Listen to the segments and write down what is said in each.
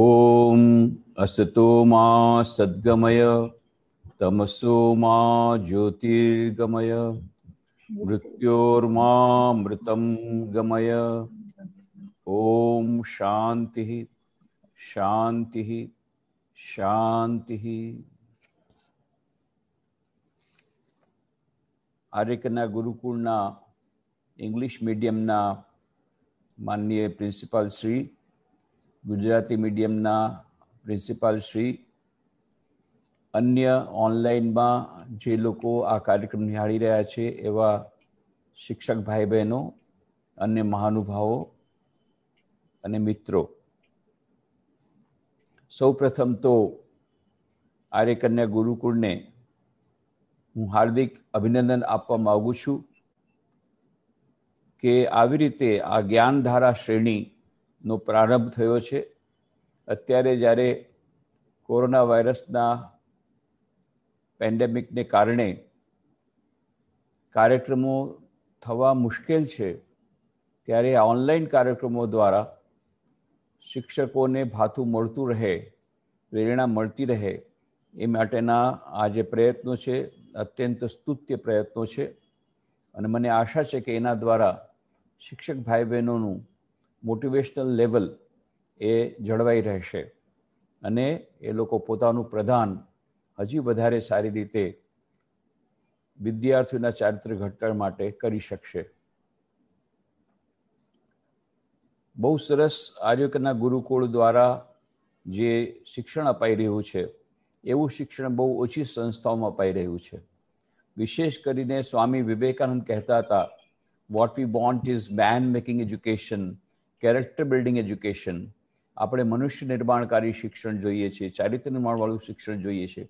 ઓમ અસતો મા સદ્ગમય તમસો મા જ્યોતિર્ગમય મૃત્યોર્મા મૃતમ ગમય ઓમ શાંતિ શાંતિ શાંતિ આર્યકના ગુરુકુળના ઇંગ્લિશ મીડિયમના માનનીય પ્રિન્સિપાલ શ્રી ગુજરાતી મીડિયમના પ્રિન્સિપાલ શ્રી અન્ય ઓનલાઈનમાં જે લોકો આ કાર્યક્રમ નિહાળી રહ્યા છે એવા શિક્ષક ભાઈ બહેનો અન્ય મહાનુભાવો અને મિત્રો સૌપ્રથમ તો આર્યકન્યા ગુરુકુળને હું હાર્દિક અભિનંદન આપવા માગું છું કે આવી રીતે આ જ્ઞાનધારા શ્રેણી નો પ્રારંભ થયો છે અત્યારે જ્યારે કોરોના વાયરસના પેન્ડેમિકને કારણે કાર્યક્રમો થવા મુશ્કેલ છે ત્યારે ઓનલાઈન કાર્યક્રમો દ્વારા શિક્ષકોને ભાથું મળતું રહે પ્રેરણા મળતી રહે એ માટેના આ જે પ્રયત્નો છે અત્યંત સ્તુત્ય પ્રયત્નો છે અને મને આશા છે કે એના દ્વારા શિક્ષક ભાઈ બહેનોનું મોટિવેશનલ લેવલ એ જળવાઈ રહેશે અને એ લોકો પોતાનું પ્રધાન હજી વધારે સારી રીતે વિદ્યાર્થીઓના ચારિત્ર ઘડતર માટે કરી શકશે બહુ સરસ આર્યોકના ગુરુકુળ દ્વારા જે શિક્ષણ અપાઈ રહ્યું છે એવું શિક્ષણ બહુ ઓછી સંસ્થાઓમાં અપાઈ રહ્યું છે વિશેષ કરીને સ્વામી વિવેકાનંદ કહેતા હતા what we want is man making education character building education આપણે મનુષ્ય નિર્માણકારી શિક્ષણ જોઈએ છે ચારિત્ર નિર્માણવાળું શિક્ષણ જોઈએ છે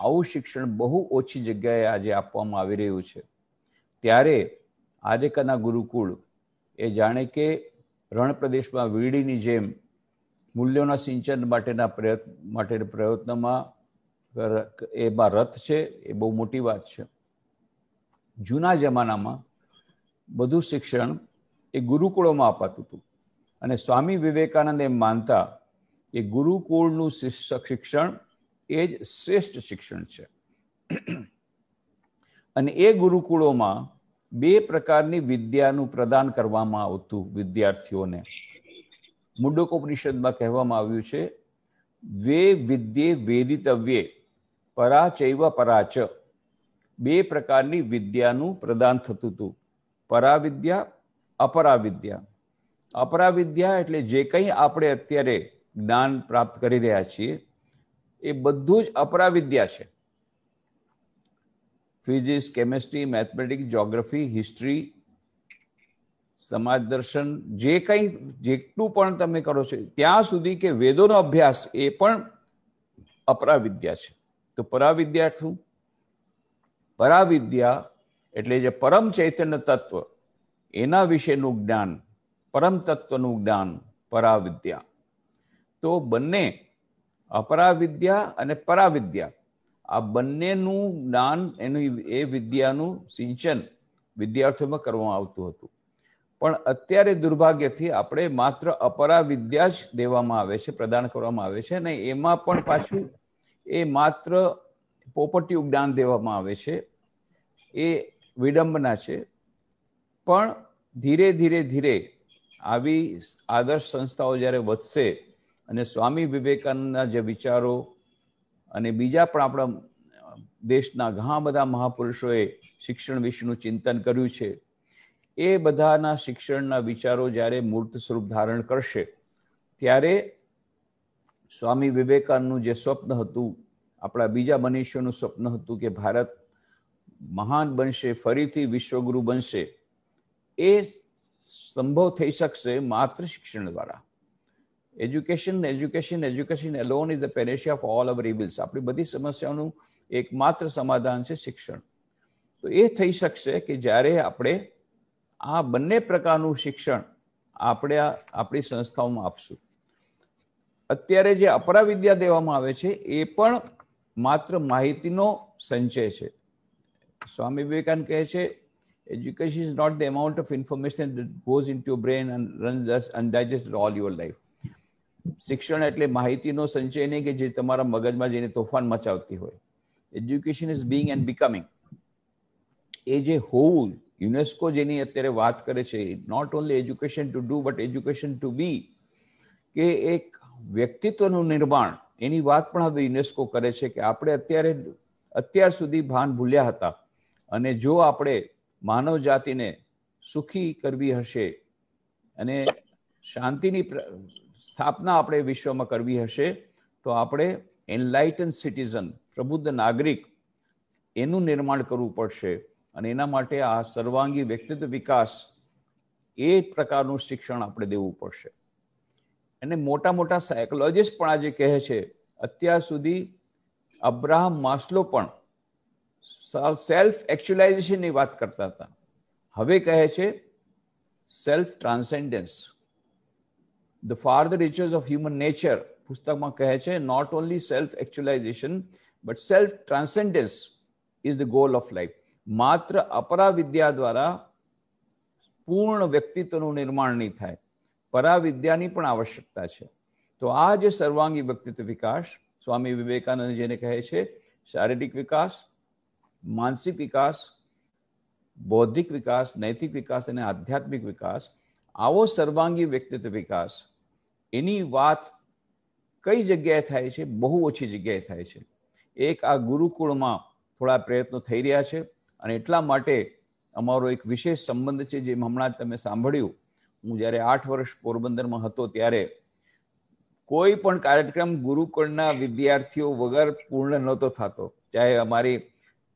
આવું શિક્ષણ બહુ ઓછી જગ્યાએ આજે આપવામાં આવી રહ્યું છે ત્યારે આરેકાના ગુરુકુળ એ જાણે કે રણપ્રદેશમાં વીડીની જેમ મૂલ્યોના સિંચન માટેના પ્રયત્ન માટેના પ્રયત્નમાં એમાં રથ છે એ બહુ મોટી વાત છે જૂના જમાનામાં બધું શિક્ષણ એ ગુરુકુળોમાં અપાતું હતું અને સ્વામી વિવેકાનંદ એમ માનતા કે ગુરુકુળનું શિક્ષણ એ જ શ્રેષ્ઠ શિક્ષણ છે અને એ ગુરુકુળોમાં બે પ્રકારની વિદ્યાનું પ્રદાન કરવામાં આવતું વિદ્યાર્થીઓને મુંડક ઉપનિષદમાં કહેવામાં આવ્યું છે વે વિદ્યે વેદિતવ્યે પરાચૈવ પરાચ બે પ્રકારની વિદ્યાનું પ્રદાન થતું હતું પરાવિદ્યા અપરાવિદ્યા અપરાવિદ્યા એટલે જે કંઈ આપણે અત્યારે જ્ઞાન પ્રાપ્ત કરી રહ્યા છીએ એ બધું જ અપરાવિદ્યા છે physics chemistry mathematics geography history સમાજ દર્શન જે કંઈ જેટલું પણ તમે કરો છો ત્યાં સુધી કે વેદોનો અભ્યાસ એ પણ અપરાવિદ્યા છે તો પરાવિદ્યા શું પરાવિદ્યા એટલે જે પરમ ચૈતન્ય તત્વ એના વિશેનું જ્ઞાન પરમ તત્વનું જ્ઞાન પરાવિદ્યા તો બંને અપરાવિદ્યા અને પરાવિદ્યા આ બંનેનું જ્ઞાન એનું એ વિદ્યાનું સિંચન વિદ્યાર્થીઓમાં કરવામાં આવતું હતું પણ અત્યારે દુર્ભાગ્યથી આપણે માત્ર અપરાવિદ્યા જ દેવામાં આવે છે પ્રદાન કરવામાં આવે છે અને એમાં પણ પાછું એ માત્ર પોપટી જ્ઞાન દેવામાં આવે છે એ વિડંબના છે પણ ધીરે ધીરે ધીરે આવી આદર્શ સંસ્થાઓ જ્યારે વધશે અને સ્વામી વિવેકાનંદના જે વિચારો અને બીજા પણ આપણા દેશના ઘણા બધા મહાપુરુષોએ શિક્ષણ વિશેનું ચિંતન કર્યું છે એ બધાના શિક્ષણના વિચારો જ્યારે મૂર્ત સ્વરૂપ ધારણ કરશે ત્યારે સ્વામી વિવેકાનંદનું જે સ્વપ્ન હતું આપણા બીજા મનુષ્યોનું સ્વપ્ન હતું કે ભારત મહાન બનશે ફરીથી વિશ્વગુરુ બનશે એ સંભવ થઈ શકશે માત્ર શિક્ષણ દ્વારા education education education alone is the panacea of all our evils આપણી બધી સમસ્યાઓનું એકમાત્ર સમાધાન છે શિક્ષણ તો એ થઈ શકશે કે જ્યારે આપણે આ બંને પ્રકારનું શિક્ષણ આપણે આપણી સંસ્થાઓમાં આપશું અત્યારે જે અપરા વિદ્યા દેવામાં આવે છે એ પણ માત્ર માહિતીનો સંચય છે સ્વામી વિવેકાનંદ કહે છે Education is not the amount of information that goes into your brain and runs us and digests all your life. શિક્ષણ એટલે માહિતીનો સંચય નહીં કે જે તમારા મગજમાં જઈને તોફાન મચાવતી હોય education is being and becoming a જે હોવું યુનેસ્કો જેની અત્યારે વાત કરે છે not only education to do but education to be કે એક વ્યક્તિત્વનું નિર્માણ એની વાત પણ હવે યુનેસ્કો કરે છે કે આપણે અત્યારે અત્યાર સુધી ભાન ભૂલ્યા હતા અને જો આપણે માનવ જાતિને સુખી કરવી હશે અને શાંતિની સ્થાપના આપણે વિશ્વમાં કરવી હશે તો આપણે એનલાઇટન સિટીઝન પ્રબુદ્ધ નાગરિક એનું નિર્માણ કરવું પડશે અને એના માટે આ સર્વાંગી વ્યક્તિત્વ વિકાસ એ પ્રકારનું શિક્ષણ આપણે દેવું પડશે અને મોટા મોટા સાયકોલોજીસ્ટ પણ આજે કહે છે અત્યાર સુધી અબ્રાહમ માસ્લો પણ सेल्फ एक्चुअलाइजेशन की बात करता था हवे कहे छे self transcendence the far reaches of human nature पुस्तक में कहे छे not only self actualization but self transcendence is the goal of life मात्र अपरा विद्या द्वारा पूर्ण व्यक्तित्व निर्माण नहीं थाय परा विद्या की आवश्यकता है तो आज सर्वांगी व्यक्तित्व विकास स्वामी विवेकानंद जी ने कहे शारीरिक विकास માનસિક વિકાસ બૌદ્ધિક વિકાસ નૈતિક વિકાસ અને આધ્યાત્મિક વિકાસ આવો સર્વાંગી વ્યક્તિત્વ વિકાસ એની વાત કઈ જગ્યાએ થાય છે બહુ ઓછી જગ્યાએ થાય છે એક આ ગુરુકુળમાં થોડા પ્રયત્નો થઈ રહ્યા છે અને એટલા માટે અમારો એક વિશેષ સંબંધ છે જે હમણાં જ તમે સાંભળ્યું હું જ્યારે આઠ વર્ષ પોરબંદરમાં હતો ત્યારે કોઈ પણ કાર્યક્રમ ગુરુકુળના વિદ્યાર્થીઓ વગર પૂર્ણ નહોતો થતો ચાહે અમારી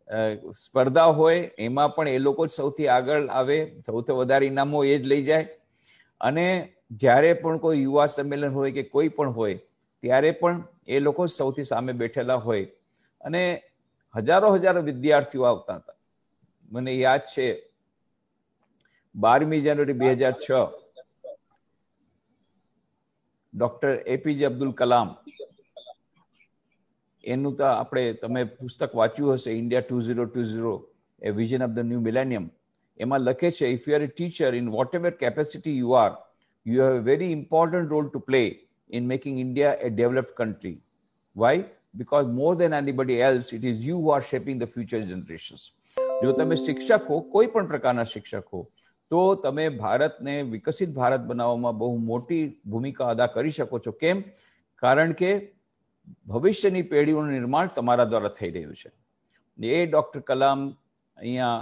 સ્પર્ધા હોય એમાં પણ એ લોકો જ સૌથી આગળ આવે સૌથી વધારે ઇનામો એ જ લઈ જાય અને જ્યારે પણ કોઈ યુવા સંમેલન હોય કે કોઈ પણ હોય ત્યારે પણ એ લોકો જ સૌથી સામે બેઠેલા હોય અને હજારો હજારો વિદ્યાર્થીઓ આવતા હતા મને યાદ છે બારમી જાન્યુઆરી બે હજાર છ ડોક્ટર એપીજે અબ્દુલ કલામ એનું તો આપણે તમે પુસ્તક વાંચ્યું હશે India two zero two zero a vision of the new millennium એમાં લખે છે if you are a teacher in whatever capacity you are you have very important role to play in making India a developed country why because more than anybody else it is you are shaping the future generations જો તમે શિક્ષક હો કોઈ પણ પ્રકારના શિક્ષક હો તો તમે ભારતને વિકસિત ભારત બનાવવામાં બહુ મોટી ભૂમિકા અદા કરી શકો છો કેમ કારણ કે ભવિષ્યની પેઢીઓનું નિર્માણ તમારા દ્વારા થઈ રહ્યું છે એ ડૉક્ટર કલામ અહીંયા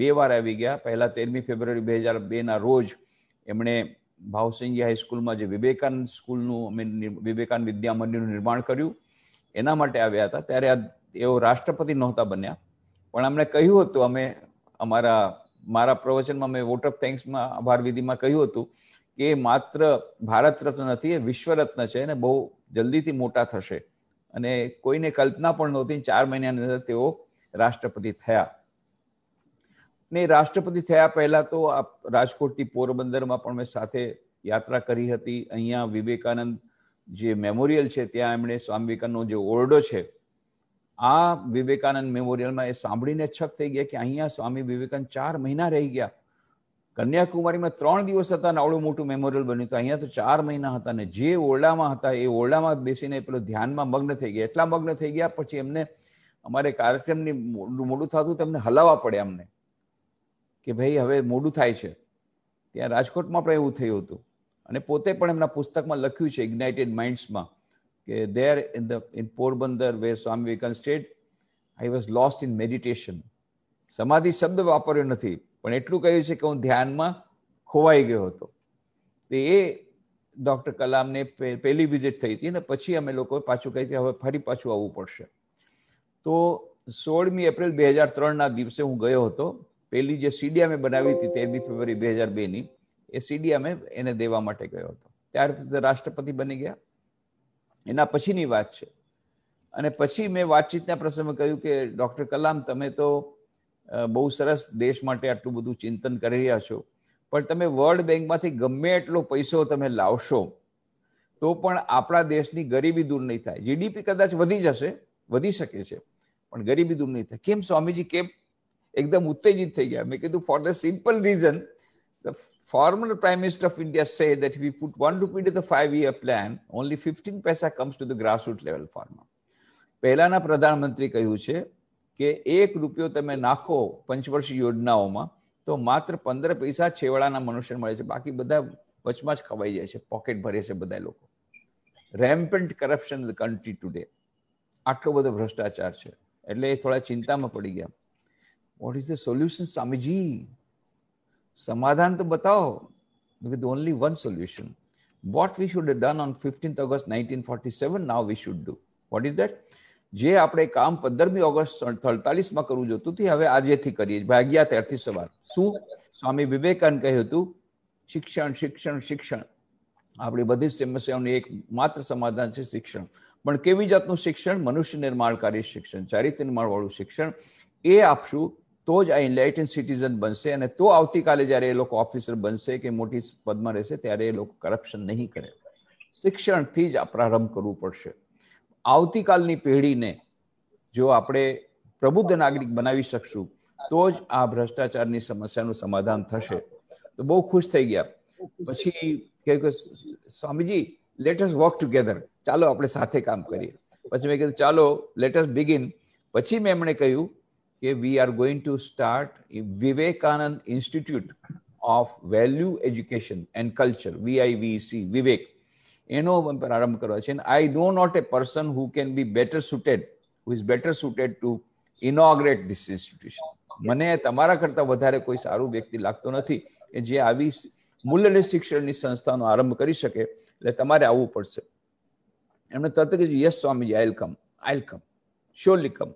બે વાર આવી ગયા પહેલાં તેરમી ફેબ્રુઆરી બે હજાર બેના રોજ એમણે ભાવસિંગી હાઈસ્કૂલમાં જે વિવેકાનંદ સ્કૂલનું અમે વિવેકાનંદ વિદ્યા મંદિરનું નિર્માણ કર્યું એના માટે આવ્યા હતા ત્યારે આ એઓ રાષ્ટ્રપતિ નહોતા બન્યા પણ અમને કહ્યું હતું અમે અમારા મારા પ્રવચનમાં મેં વોટ ઓફ થેન્ક્સમાં આભાર વિધિમાં કહ્યું હતું કે માત્ર ભારત રત્ન નથી એ વિશ્વ રત્ન છે અને બહુ જલ્દીથી મોટા થશે અને કોઈને કલ્પના પણ નહોતી ચાર મહિનાની અંદર તેઓ રાષ્ટ્રપતિ થયા ને રાષ્ટ્રપતિ થયા પહેલા તો આ રાજકોટથી પોરબંદરમાં પણ મેં સાથે યાત્રા કરી હતી અહીંયા વિવેકાનંદ જે મેમોરિયલ છે ત્યાં એમણે સ્વામી વિવેકાનંદનો જે ઓરડો છે આ વિવેકાનંદ મેમોરિયલમાં એ સાંભળીને છક થઈ ગયા કે અહીંયા સ્વામી વિવેકાનંદ ચાર મહિના રહી ગયા કન્યાકુમારીમાં ત્રણ દિવસ હતા ને આવડું મોટું મેમોરિયલ બન્યું હતું અહીંયા તો ચાર મહિના હતા અને જે ઓરડામાં હતા એ ઓરડામાં બેસીને પેલો ધ્યાનમાં મગ્ન થઈ ગયા એટલા મગ્ન થઈ ગયા પછી એમને અમારે કાર્યક્રમની મોડું થતું તેમને હલાવવા પડે અમને કે ભાઈ હવે મોડું થાય છે ત્યાં રાજકોટમાં પણ એવું થયું હતું અને પોતે પણ એમના પુસ્તકમાં લખ્યું છે ઇગ્નાઇટેડ માઇન્ડ્સમાં કે there in the in Porbandar where Swami Vivekananda state I was lost in meditation સમાધિ શબ્દ વાપર્યો નથી પણ એટલું કહ્યું છે કે હું ધ્યાનમાં ખોવાઈ ગયો હતો તો એ ડૉક્ટર કલામને પહેલી વિઝિટ થઈ હતી અને પછી અમે લોકો પાછું કહી કે હવે ફરી પાછું આવવું પડશે તો સોળમી એપ્રિલ બે હજાર ત્રણના દિવસે હું ગયો હતો પહેલી જે સીડી અમે બનાવી હતી તેરમી ફેબ્રુઆરી બે હજાર બેની એ સીડી અમે એને દેવા માટે ગયો હતો ત્યાર પછી રાષ્ટ્રપતિ બની ગયા એના પછીની વાત છે અને પછી મેં વાતચીતના પ્રસંગે કહ્યું કે ડૉક્ટર કલામ તમે તો બહુ સરસ દેશ માટે આટલું બધું ચિંતન કરી રહ્યા છો પણ તમે વર્લ્ડ બેંકમાંથી ગમે એટલો પૈસો તમે લાવશો તો પણ આપણા દેશની ગરીબી દૂર નહીં થાય જીડીપી કદાચ વધી જશે વધી શકે છે પણ ગરીબી દૂર નહીં થાય કેમ સ્વામીજી કેમ એકદમ ઉત્તેજિત થઈ ગયા મેં કીધું for the simple reason the former prime minister of India say that we put one rupee to the five year plan only fifteen paisa comes to the grassroot level farmer પહેલાના પ્રધાનમંત્રી કહ્યું છે કે એક રૂપિયો તમે નાખો પંચવર્ષીય યોજનાઓમાં તો માત્ર પંદર પૈસા છેવાડાના મનુષ્યને મળે છે બાકી બધા વચમાં જ ખવાઈ જાય છે પોકેટ ભરે છે બધા લોકો rampant corruption in the country today આટલો બધો ભ્રષ્ટાચાર છે એટલે એ થોડા ચિંતામાં પડી ગયા what is the solution Swamiji સમાધાન તો બતાવો with only one solution what we should done on done August nineteen forty seven now we should do what is that? જે આપણે કામ પંદરમી ઓગસ્ટ અડતાલીસમાં કરવું જોતું તે હવે આજેથી કરીએ ભાગ્યા ત્યારથી સવાર શું સ્વામી વિવેકાનંદ કહ્યું હતું શિક્ષણ શિક્ષણ શિક્ષણ આપણી બધી સમસ્યાઓનું એક માત્ર સમાધાન છે શિક્ષણ પણ કેવી જાતનું શિક્ષણ મનુષ્ય નિર્માણકારી શિક્ષણ ચારિત્ર નિર્માણવાળું શિક્ષણ એ આપશું તો જ આ ઇન્લાઇટન સિટીઝન બનશે અને તો આવતીકાલે જ્યારે એ લોકો ઓફિસર બનશે કે મોટી પદમાં રહેશે ત્યારે એ લોકો કરપ્શન નહીં કરે શિક્ષણથી જ પ્રારંભ કરવું પડશે આવતીકાલની પેઢીને જો આપણે પ્રબુદ્ધ નાગરિક બનાવી શકશું તો જ આ ભ્રષ્ટાચારની સમસ્યાનું સમાધાન થશે તો બહુ ખુશ થઈ ગયા પછી કે Swamiji let us work together ચાલો આપણે સાથે કામ કરીએ પછી મેં કીધું ચાલો લેટસ બિગિન પછી મેં એમણે કહ્યું કે we are going to start Vivekananda institute of value education and culture VIVC Vivek એનો પ્રારંભ કરવા છે I know not a person who can be better suited who is better suited to inaugurate this institution મને તમારા કરતા વધારે કોઈ સારું વ્યક્તિ લાગતો નથી કે જે આવી મૂલ્યની શિક્ષણની સંસ્થાનો આરંભ કરી શકે એટલે તમારે આવવું પડશે એમણે તરત જ yes Swamiji I'll come I'll come surely come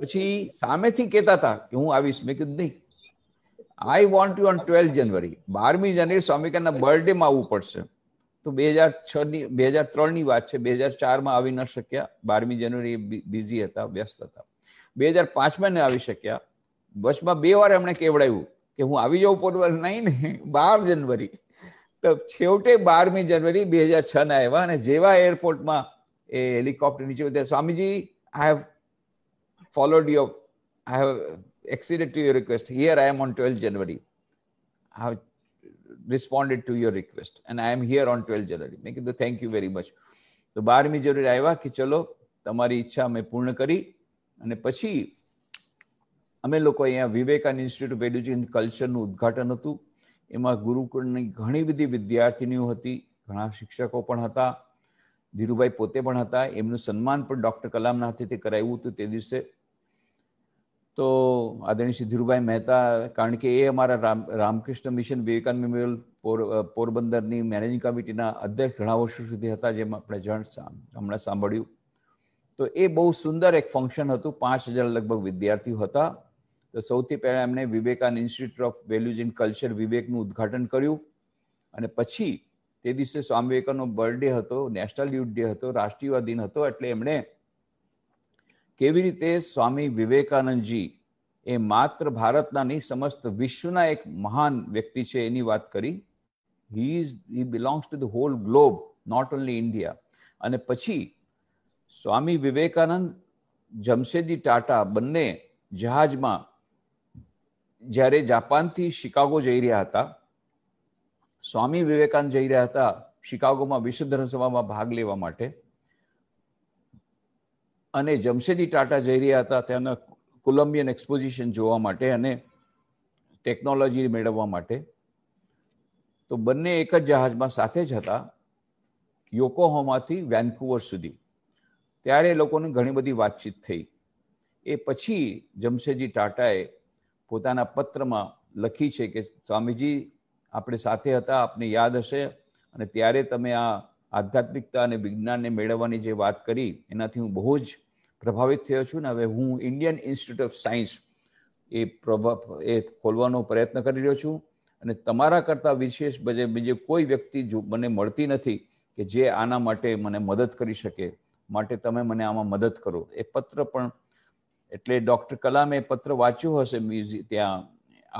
પછી સામેથી કહેતા હતા કે હું આવીશ મેં કીધું નહીં I want you on twelfth January બારમી જાન્યુઆરી સ્વામિકાના બર્થડેમાં આવવું પડશે તો બે હજાર છની બે હજાર ત્રણની વાત છે બે હજાર ચારમાં આવી ન શક્યા બારમી જાન્યુઆરી બિઝી હતા વ્યસ્ત હતા બે હજાર પાંચમાં ને આવી શક્યા બસમાં બે વાર એમણે કેવડાવ્યું કે હું આવી જાઉં પોરબંદર નહીં ને બાર જનવરી તો છેવટે બારમી જનવરી બે હજાર છ ના આવ્યા અને જેવા એરપોર્ટમાં એ હેલિકોપ્ટર નીચે ઉતર્યા Swamiji I have followed your I have acceded to your request here I am on twelfth January I responded to your request and I am here on 12 January. મેં કીધું થેન્ક યુ વેરી મચ તો બારમી જરૂર આવ્યા કે ચલો તમારી ઈચ્છા મેં પૂર્ણ કરી અને પછી અમે લોકો અહીંયા વિવેકાન ઇન્સ્ટિટ્યૂટ ઓફ એડ્યુકેશન કલ્ચરનું ઉદ્ઘાટન હતું એમાં ગુરુકુળની ઘણી બધી વિદ્યાર્થીનીઓ હતી ઘણા શિક્ષકો પણ હતા ધીરુભાઈ પોતે પણ હતા એમનું સન્માન પણ ડૉક્ટર કલામના હાથેથી કરાવ્યું હતું તે દિવસે તો આદરણીય શ્રી મહેતા કારણ કે એ અમારા રામ રામકૃષ્ણ મિશન વિવેકાનંદ મેમોરિયલ પોર પોરબંદરની મેનેજિંગ કમિટીના અધ્યક્ષ ઘણા વર્ષો સુધી હતા જેમ આપણે જણ હમણાં સાંભળ્યું તો એ બહુ સુંદર એક ફંક્શન હતું પાંચ હજાર લગભગ વિદ્યાર્થીઓ હતા તો સૌથી પહેલાં એમણે Vivekananda institute of values in culture વિવેકનું ઉદ્ઘાટન કર્યું અને પછી તે દિવસે સ્વામી વિવેકાનંદનો બર્થડે હતો નેશનલ યુથ ડે હતો રાષ્ટ્રીય દિન હતો એટલે એમણે કેવી રીતે સ્વામી વિવેકાનંદજી એ માત્ર ભારતના નહીં સમસ્ત વિશ્વના એક મહાન વ્યક્તિ છે એની વાત કરી he is he belongs to the whole globe not only India અને પછી સ્વામી વિવેકાનંદ જમશેદજી ટાટા બંને જહાજમાં જ્યારે જાપાનથી શિકાગો જઈ રહ્યા હતા સ્વામી વિવેકાનંદ જઈ રહ્યા હતા શિકાગોમાં વિશ્વ ધર્મ સભામાં ભાગ લેવા માટે અને જમશેદી ટાટા જઈ રહ્યા હતા ત્યાંના કોલંબિયન એક્સપોઝિશન જોવા માટે અને ટેકનોલોજી મેળવવા માટે તો બંને એક જ જહાજમાં સાથે જ હતા યોકોહોમાથી વેનકુવર સુધી ત્યારે લોકોની ઘણી બધી વાતચીત થઈ એ પછી જમશેદજી ટાટાએ પોતાના પત્રમાં લખી છે કે સ્વામીજી આપણે સાથે હતા આપને યાદ હશે અને ત્યારે તમે આ આધ્યાત્મિકતા અને વિજ્ઞાનને મેળવવાની જે વાત કરી એનાથી હું બહુ જ પ્રભાવિત થયો છું ને હવે હું ઇન્ડિયન ઇન્સ્ટિટ્યૂટ ઓફ સાયન્સ એ એ ખોલવાનો પ્રયત્ન કરી રહ્યો છું અને તમારા કરતાં વિશેષ બજે બીજે કોઈ વ્યક્તિ જો મને મળતી નથી કે જે આના માટે મને મદદ કરી શકે માટે તમે મને આમાં મદદ કરો એ પત્ર પણ એટલે ડૉક્ટર કલામે પત્ર વાંચ્યું હશે મ્યુઝિક ત્યાં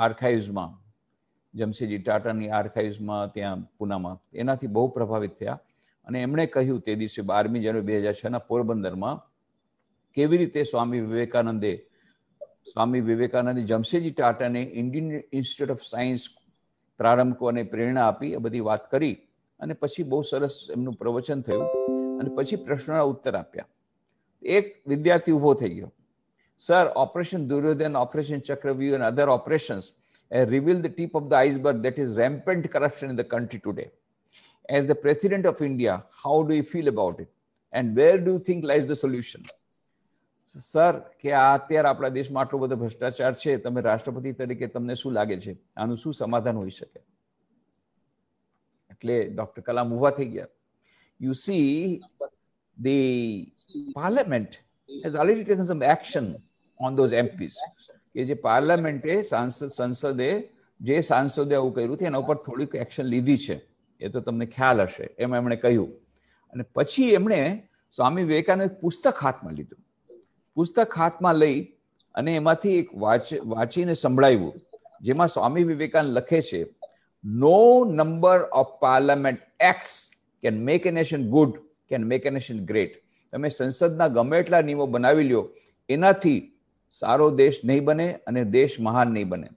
આર્કાઇવ્સમાં જમશેદજી ટાટાની આર્કાઇવ્સમાં ત્યાં પૂનામાં એનાથી બહુ પ્રભાવિત થયા અને એમણે કહ્યું તે દિવસે બારમી જાન્યુઆરી બે હજાર છના પોરબંદરમાં કેવી રીતે સ્વામી વિવેકાનંદે સ્વામી વિવેકાનંદે જમશેદજી ટાટાને ઇન્ડિયન ઇન્સ્ટિટ્યૂટ ઓફ સાયન્સ પ્રારંભ અને પ્રેરણા આપી એ બધી વાત કરી અને પછી બહુ સરસ એમનું પ્રવચન થયું અને પછી પ્રશ્નોના ઉત્તર આપ્યા એક વિદ્યાર્થી ઊભો થઈ ગયો sir operation Duryodhan operation Chakravyuh and other operations reveal the tip of the iceberg that is rampant corruption in the country today as the president of India, how do you feel about it? And where do you think lies the solution? Sir કે આ અત્યારે આપણા દેશમાં આટલો બધો ભ્રષ્ટાચાર છે તમે રાષ્ટ્રપતિ તરીકે તમને શું લાગે છે આનું શું સમાધાન હોઈ શકે એટલે ડોક્ટર કલામ ઉભા થઈ ગયા you see the parliament has already taken some action on those MPs કે જે પાર્લામેન્ટે સાંસદ સંસદે જે સાંસદે આવું કર્યું છે એના ઉપર થોડીક એક્શન લીધી છે એ તો તમને ખ્યાલ હશે એમ એમણે કહ્યું અને પછી એમણે સ્વામી વિવેકાનંદ પુસ્તક હાથમાં લીધું પુસ્તક હાથમાં લઈ અને એમાંથી એક વાંચ વાંચીને સંભળાવ્યું જેમાં સ્વામી વિવેકાનંદ લખે છે no number of parliament acts can make a nation good can make a nation great તમે સંસદના ગમે એટલા નિયમો બનાવી લ્યો એનાથી સારો દેશ નહીં બને અને દેશ મહાન નહીં બને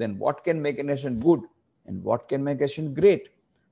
then what can make a nation good and what can make a great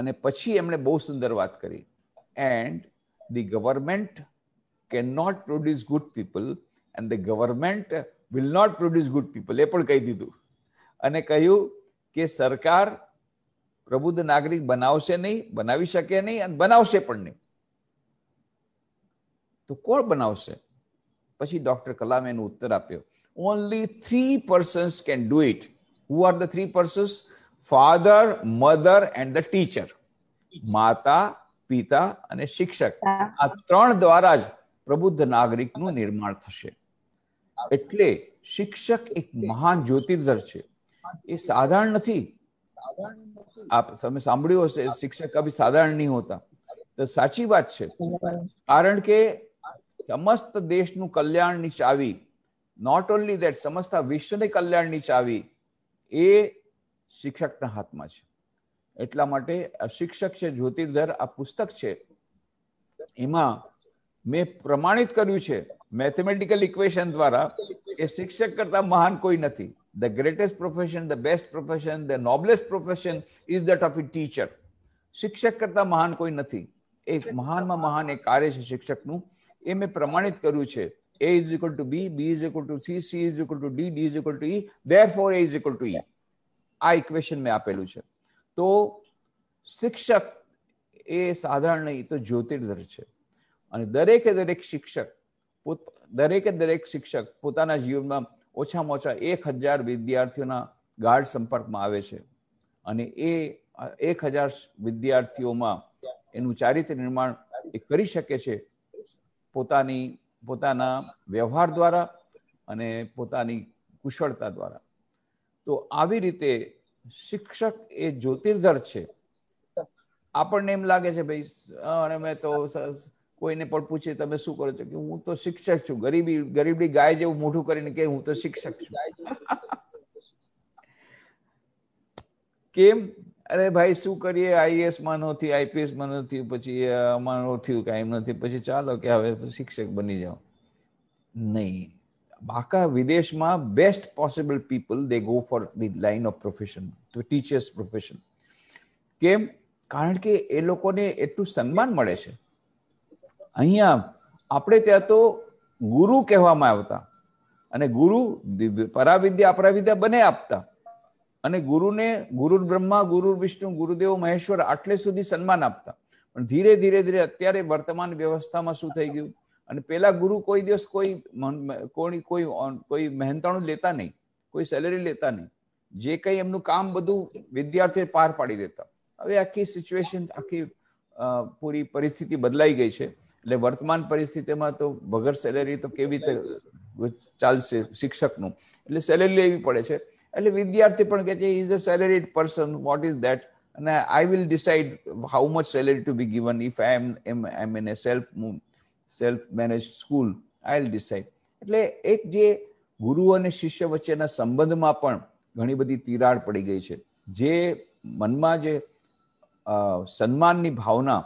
અને પછી એમણે બહુ સુંદર વાત કરી and the government can not produce good people and the government will not produce good people એ પણ કહી દીધું અને કહ્યું કે સરકાર પ્રબુદ્ધ નાગરિક બનાવશે નહીં બનાવી શકે નહીં અને બનાવશે પણ નહીં તો કોણ બનાવશે પછી ડોક્ટર કલામે એનો ઉત્તર આપ્યો only three persons can do it who are the three persons father mother and the teacher માતા પિતા અને શિક્ષક આ ત્રણ દ્વારા જ પ્રબુદ્ધ નાગરિકનું નિર્માણ થશે એટલે શિક્ષક એક મહાન જ્યોતિર્ધર છે એ સાધારણ નથી આપ તમે સાંભળ્યું હશે શિક્ષક કભી સાધારણ નહીં હોતા તો સાચી વાત છે કારણ કે સમસ્ત દેશનું કલ્યાણની ચાવી નોટ ઓનલી દેટ સમસ્ત વિશ્વને કલ્યાણની ચાવી એ શિક્ષકના હાથમાં છે એટલા માટે આ શિક્ષક છે જ્યોતિર્ધર આ પુસ્તક છે એમાં મેં પ્રમાણિત કર્યું છે મેથેમેટિકલ ઇક્વેશન દ્વારા એ શિક્ષક કરતા મહાન કોઈ નથી the greatest profession the best profession the noblest profession is that of a teacher શિક્ષક કરતા મહાન કોઈ નથી એ મહાનમાં મહાન એક કાર્ય છે શિક્ષકનું એ મેં પ્રમાણિત કર્યું છે A is equal to B B is equal to C C is equal to D D is equal to E therefore A is equal to E આ ઇક્વેશન મેં આપેલું છે તો શિક્ષક એ સાધારણ નહીં તો જ્યોતિર્ધર છે અને દરેકે દરેક શિક્ષક દરેકે દરેક શિક્ષક પોતાના જીવનમાં ઓછામાં ઓછા એક હજાર વિદ્યાર્થીઓના ગાઢ સંપર્કમાં આવે છે અને એ એક હજાર વિદ્યાર્થીઓમાં એનું ચારિત્ર નિર્માણ એ કરી શકે છે પોતાની પોતાના વ્યવહાર દ્વારા અને પોતાની કુશળતા દ્વારા તો આવી રીતે શિક્ષક એ જ્યોતિર્ધર છે આપણને એમ લાગે છે ભાઈ અને મેં તો કોઈને પણ પૂછીએ તમે શું કરો છો કે હું તો શિક્ષક છું ગરીબી ગરીબડી ગાય જેવું મોઢું કરીને કે હું તો શિક્ષક છું કેમ અરે ભાઈ શું કરીએ આઈએસ માં નથી આઈપીએસ માં નથી પછી અમારું થયું કાંઈ નથી પછી ચાલો કે હવે શિક્ષક બની જાઓ નહીં બાકા વિદેશમાં best possible people they go for the line of profession to teachers profession કેમ કારણ કે એ લોકોને એટલું સન્માન મળે છે અહીંયા આપણે ત્યાં તો ગુરુ કહેવામાં આવતા અને ગુરુ પરાવિદ્યા અપરાવિદ્યા બને આપતા અને ગુરુને ગુરુ બ્રહ્મા ગુરુ વિષ્ણુ ગુરુદેવ મહેશ્વર આટલે સુધી સન્માન આપતા પણ ધીરે ધીરે ધીરે અત્યારે વર્તમાન વ્યવસ્થામાં શું થઈ ગયું અને પેલા ગુરુ કોઈ દિવસ કોઈ કોઈ કોઈ કોઈ મહેનતાણું લેતા નહીં કોઈ સેલેરી લેતા નહીં જે કંઈ એમનું કામ બધું વિદ્યાર્થી પાર પાડી દેતા હવે આખી સિચ્યુએશન આખી પૂરી પરિસ્થિતિ બદલાઈ ગઈ છે એટલે વર્તમાન પરિસ્થિતિમાં તો વગર સેલેરી તો કેવી રીતે ચાલશે શિક્ષકનું એટલે સેલેરી લેવી પડે છે એટલે વિદ્યાર્થી પણ કે છે is a salaried person what is that અને I will decide how much salary to be given if I am am am an a self self manage school I'll decide એટલે એક જે ગુરુ અને શિષ્ય વચ્ચેના સંબંધમાં પણ ઘણી બધી તિરાડ પડી ગઈ છે જે મનમાં જે સન્માનની ભાવના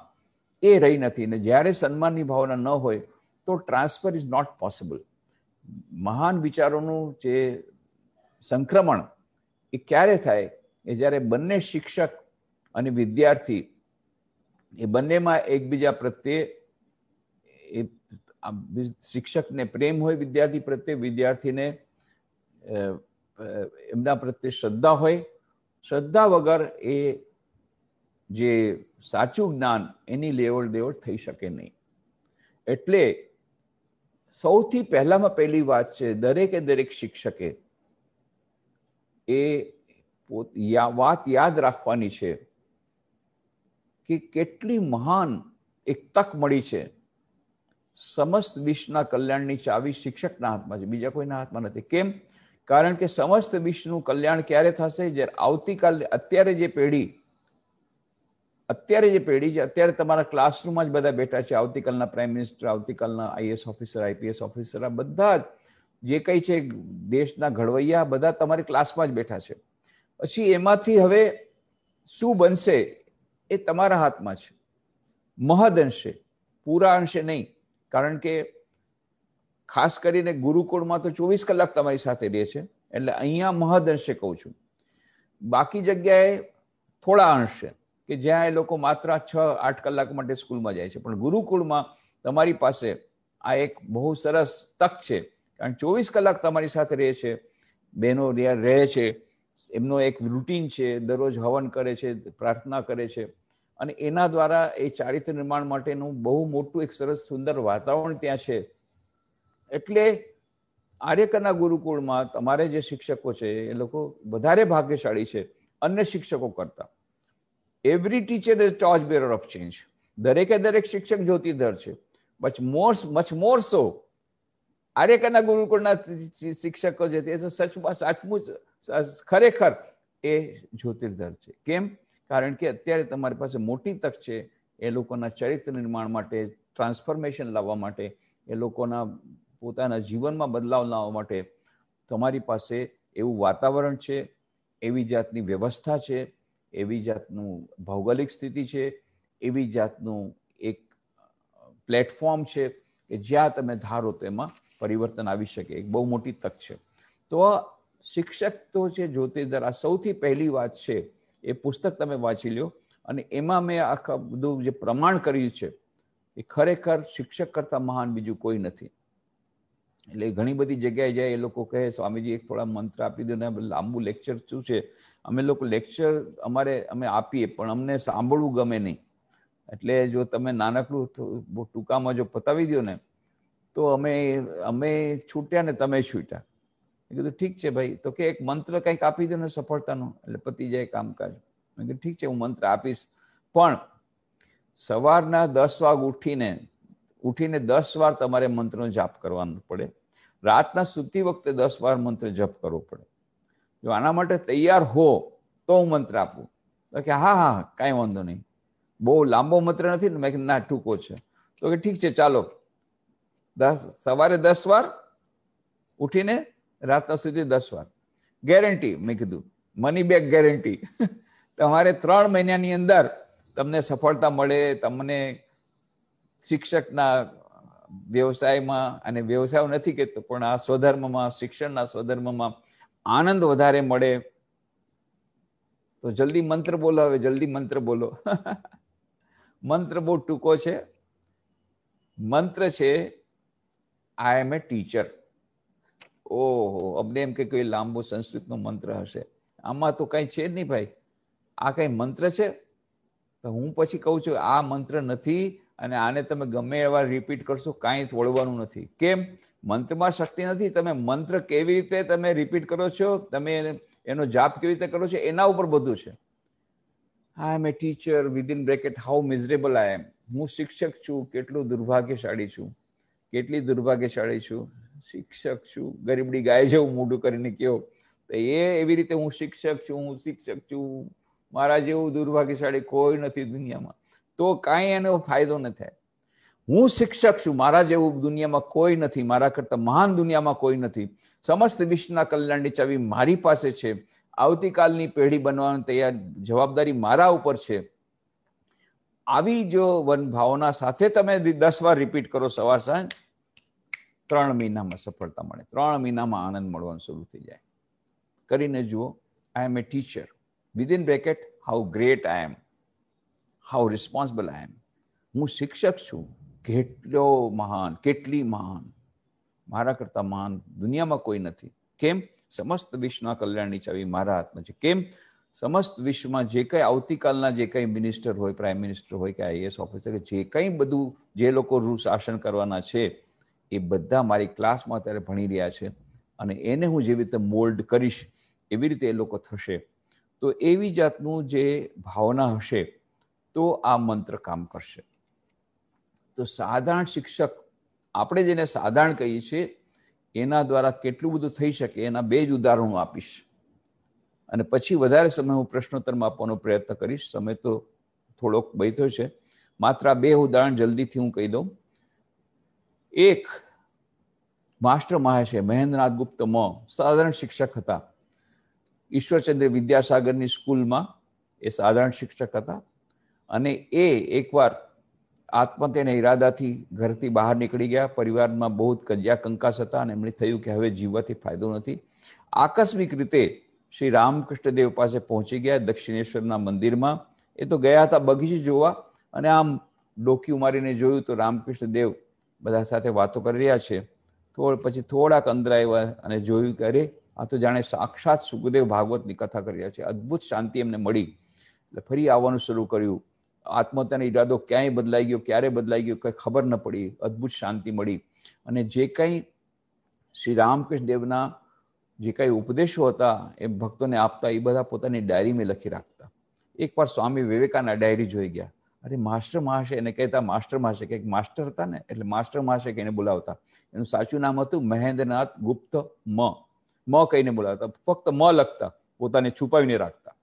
એ રહી નથી ને જ્યારે સન્માનની ભાવના ન હોય તો ટ્રાન્સફર ઇઝ નોટ પોસિબલ મહાન વિચારોનું જે સંક્રમણ એ ક્યારે થાય એ જ્યારે બંને શિક્ષક અને વિદ્યાર્થી એ બંનેમાં એકબીજા પ્રત્યે એ શિક્ષકને પ્રેમ હોય વિદ્યાર્થી પ્રત્યે વિદ્યાર્થીને એમના પ્રત્યે શ્રદ્ધા હોય શ્રદ્ધા વગર એ જે સાચું જ્ઞાન એની લેવડ દેવડ થઈ શકે નહીં એટલે સૌથી પહેલામાં પહેલી વાત છે દરેકે દરેક શિક્ષકે એ વાત યાદ રાખવાની છે કે કેટલી મહાન એક તક મળી છે સમસ્ત વિશ્વના કલ્યાણની ચાવી શિક્ષકના હાથમાં છે બીજા કોઈના હાથમાં નથી કેમ કારણ કે સમસ્ત વિશ્વનું કલ્યાણ ક્યારે થશે જ્યારે આવતીકાલ અત્યારે જે પેઢી અત્યારે જે પેઢી છે અત્યારે તમારા ક્લાસરૂમમાં જ બધા બેઠા છે આવતીકાલના પ્રાઇમ મિનિસ્ટર આવતીકાલના આઈએસ ઓફિસર આઈપીએસ ઓફિસર આ બધા જ જે કંઈ છે દેશના ઘડવૈયા બધા તમારી ક્લાસમાં જ બેઠા છે પછી એમાંથી હવે શું બનશે એ તમારા હાથમાં છે મહદ અંશે પૂરા અંશે નહીં કારણ કે ખાસ કરીને ગુરુકુળમાં તો ચોવીસ કલાક તમારી સાથે રહે છે એટલે અહીંયા મહદ કહું છું બાકી જગ્યાએ થોડા અંશે કે જ્યાં એ લોકો માત્ર છ આઠ કલાક માટે સ્કૂલમાં જાય છે પણ ગુરુકુળમાં તમારી પાસે આ એક બહુ સરસ તક છે કારણ ચોવીસ કલાક તમારી સાથે રહે છે બહેનો રહે છે એમનો એક રૂટીન છે દરરોજ હવન કરે છે પ્રાર્થના કરે છે અને એના દ્વારા એ ચારિત્ર નિર્માણ માટેનું બહુ મોટું એક સરસ સુંદર વાતાવરણ ત્યાં છે એટલે આર્યકરના ગુરુકુળમાં તમારે જે શિક્ષકો છે એ લોકો વધારે ભાગ્યશાળી છે અન્ય શિક્ષકો કરતા every teacher is torch bearer of change દરેકે દરેક શિક્ષક જ્યોતિધર છે બટ મોર મચ મોર સો આર્યકરના ગુરુકુળના શિક્ષકો જે સચમાં સાચમું ખરેખર એ જ્યોતિર્ધર છે કેમ કારણ કે અત્યારે તમારી પાસે મોટી તક છે એ લોકોના ચરિત્ર નિર્માણ માટે ટ્રાન્સફોર્મેશન લાવવા માટે એ લોકોના પોતાના જીવનમાં બદલાવ લાવવા માટે તમારી પાસે એવું વાતાવરણ છે એવી જાતની વ્યવસ્થા છે એવી જાતનું ભૌગોલિક સ્થિતિ છે એવી જાતનું એક પ્લેટફોર્મ છે કે જ્યાં તમે ધારો તેમાં પરિવર્તન આવી શકે એક બહુ મોટી તક છે તો શિક્ષક તો છે જ્યોતિદર આ સૌથી પહેલી વાત છે એ પુસ્તક તમે વાંચી લ્યો અને એમાં મેં આખા બધું જે પ્રમાણ કર્યું છે એ ખરેખર શિક્ષક કરતાં મહાન બીજું કોઈ નથી એટલે ઘણી બધી જગ્યાએ જાય એ લોકો કહે સ્વામીજી એક થોડા મંત્ર આપી દો ને લાંબુ લેક્ચર શું છે અમે લોકો લેક્ચર અમારે અમે આપીએ પણ અમને સાંભળવું ગમે નહીં એટલે જો તમે નાનકડું ટૂંકામાં જો પતાવી દો ને તો અમે અમે છૂટ્યા ને તમે છૂટ્યા મેં કીધું ઠીક છે ભાઈ તો કે એક મંત્ર કંઈક આપી દે ને સફળતાનો એટલે પતિ જાય કામકાજ મેં કીધું ઠીક છે હું મંત્ર આપીશ પણ સવારના દસ વાગ ઉઠીને ઉઠીને દસ વાર તમારે મંત્રનો જાપ કરવાનો પડે રાતના સૂતી વખતે દસ વાર મંત્ર જપ કરવો પડે જો આના માટે તૈયાર હો તો હું મંત્ર આપું તો કે હા હા કાંઈ વાંધો નહીં બહુ લાંબો મંત્ર નથી ને મેં ના ટૂંકો છે તો કે ઠીક છે ચાલો દસ સવારે દસ વાર ઉઠીને રાતના સુધી દસ વાર ગેરંટી મેં કીધું મની બેક ગેરંટી તમારે ત્રણ મહિનાની અંદર તમને સફળતા મળે તમને શિક્ષકના વ્યવસાયમાં અને વ્યવસાય નથી કહેતો પણ આ સ્વધર્મમાં શિક્ષણના સ્વધર્મમાં આનંદ વધારે મળે તો જલ્દી મંત્ર બોલો હવે જલ્દી મંત્ર બોલો મંત્ર બહુ ટૂંકો છે મંત્ર છે આઈ એમ એ ટીચર ઓહો અમને એમ કે કોઈ લાંબો સંસ્કૃતનો મંત્ર હશે આમાં તો કઈ છે જ નહીં ભાઈ આ કઈ મંત્ર છે તો હું પછી કહું છું આ મંત્ર નથી અને આને તમે ગમે એવા રિપીટ કરશો કાંઈ વળવાનું નથી કેમ મંત્રમાં શક્તિ નથી તમે મંત્ર કેવી રીતે તમે રિપીટ કરો છો તમે એનો જાપ કેવી રીતે કરો છો એના ઉપર બધું છે I am a teacher within bracket how miserable I am હું શિક્ષક છું કેટલું દુર્ભાગ્યશાળી છું કેટલી દુર્ભાગ્યશાળી છું શિક્ષક છું ગરીબડી ગાય જેવું મોઢું કરીને કહો તો એ એવી રીતે હું શિક્ષક છું હું શિક્ષક છું મારા જેવું દુર્ભાગ્યશાળી કોઈ નથી દુનિયામાં તો કાંઈ એનો ફાયદો ન થાય હું શિક્ષક છું મારા જેવું દુનિયામાં કોઈ નથી મારા કરતાં મહાન દુનિયામાં કોઈ નથી સમસ્ત વિશ્વના કલ્યાણની ચાવી મારી પાસે છે આવતીકાલની પેઢી બનવાની તૈયાર જવાબદારી મારા ઉપર છે આવી જો વન ભાવના સાથે તમે દસ વાર રિપીટ કરો સવાર સાંજ ત્રણ મહિનામાં સફળતા મળે ત્રણ મહિનામાં આનંદ મળવાનું શરૂ થઈ જાય કરીને જુઓ I am a teacher within bracket how great I am how responsible I am હું શિક્ષક છું કેટલો મહાન કેટલી મહાન મારા કરતાં મહાન દુનિયામાં કોઈ નથી કેમ સમસ્ત વિશ્વના કલ્યાણની ચાવી મારા હાથમાં છે કેમ સમસ્ત વિશ્વમાં જે કંઈ આવતીકાલના જે કંઈ મિનિસ્ટર હોય પ્રાઇમ મિનિસ્ટર હોય કે આઈએએસ ઓફિસર કે જે કંઈ બધું જે લોકો રૂલ શાસન કરવાના છે એ બધા મારી ક્લાસમાં અત્યારે ભણી રહ્યા છે અને એને હું જેવી રીતે મોલ્ડ કરીશ એવી રીતે એ લોકો થશે તો એવી જાતનું જે ભાવના હશે તો આ મંત્ર કામ કરશે તો સાધારણ શિક્ષક આપણે જેને સાધારણ કહીએ છીએ એના દ્વારા કેટલું બધું થઈ શકે એના બે જ ઉદાહરણો આપીશ અને પછી વધારે સમય હું પ્રશ્નોત્તરમાં આપવાનો પ્રયત્ન કરીશ સમય તો થોડોક બૈઠો છે માત્ર બે ઉદાહરણ જલ્દીથી હું કહી દઉં એક માસ્ટર મહાશય મહેન્દ્રનાથ ગુપ્ત મ સાધારણ શિક્ષક હતા ઈશ્વરચંદ્ર વિદ્યાસાગરની સ્કૂલમાં એ સાધારણ શિક્ષક હતા અને એ એકવાર આત્મા આત્મહત્યાના ઈરાદાથી ઘરથી બહાર નીકળી ગયા પરિવારમાં બહુ જ કજિયા કંકાસ હતા અને એમણે થયું કે હવે જીવવાથી ફાયદો નથી આકસ્મિક રીતે શ્રી રામકૃષ્ણદેવ પાસે પહોંચી ગયા દક્ષિણેશ્વરના મંદિરમાં એ તો ગયા હતા બગીચે જોવા અને આમ ડોકી ઉમારીને જોયું તો રામકૃષ્ણદેવ બધા સાથે વાતો કરી રહ્યા છે થોડ પછી થોડાક અંદર આવ્યા અને જોયું કે અરે આ તો જાણે સાક્ષાત સુખદેવ ભાગવતની કથા કરી રહ્યા છે અદ્ભુત શાંતિ એમને મળી એટલે ફરી આવવાનું શરૂ કર્યું આત્મહત્યાનો ઈરાદો ક્યાંય બદલાઈ ગયો ક્યારે બદલાઈ ગયો કંઈ ખબર ન પડી અદ્ભુત શાંતિ મળી અને જે કંઈ શ્રી રામકૃષ્ણ દેવના જે કંઈ ઉપદેશો હતા એ ભક્તોને આપતા એ બધા પોતાની ડાયરીમાં લખી રાખતા એકવાર સ્વામી વિવેકાના ડાયરી જોઈ ગયા અરે માસ્ટર મહાશય એને કહેતા માસ્ટર મહાશય કંઈક માસ્ટર હતા ને એટલે માસ્ટર મહાશય કહીને બોલાવતા એનું સાચું નામ હતું મહેન્દ્રનાથ ગુપ્ત મ મ કહીને બોલાવતા ફક્ત મ લખતા પોતાને છુપાવીને રાખતા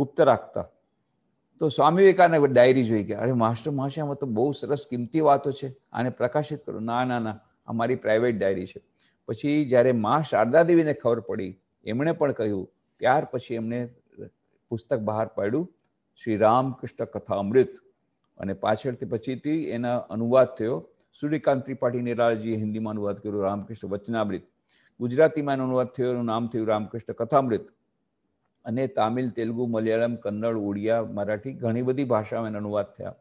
ગુપ્ત રાખતા તો સ્વામી વિવેકાનંદ ડાયરી જોઈ ગયા અરે માસ્ટર મહાશયમાં તો બહુ સરસ કિંમતી વાતો છે આને પ્રકાશિત કરો ના ના ના અમારી પ્રાઇવેટ ડાયરી છે પછી જ્યારે મા શારદાદેવીને ખબર પડી એમણે પણ કહ્યું ત્યાર પછી એમણે પુસ્તક બહાર પાડ્યું શ્રી રામકૃષ્ણ કથા અમૃત અને પાછળથી પછીથી એના અનુવાદ થયો સૂર્યકાંત ત્રિપાઠી નિરાળજીએ હિન્દીમાં અનુવાદ કર્યો રામકૃષ્ણ વચનામૃત ગુજરાતીમાં એનો અનુવાદ થયો એનું નામ થયું રામકૃષ્ણ કથામૃત અને તામિલ તેલુગુ મલયાલમ કન્નડ ઓડિયા મરાઠી ઘણી બધી ભાષામાં એનો અનુવાદ થયા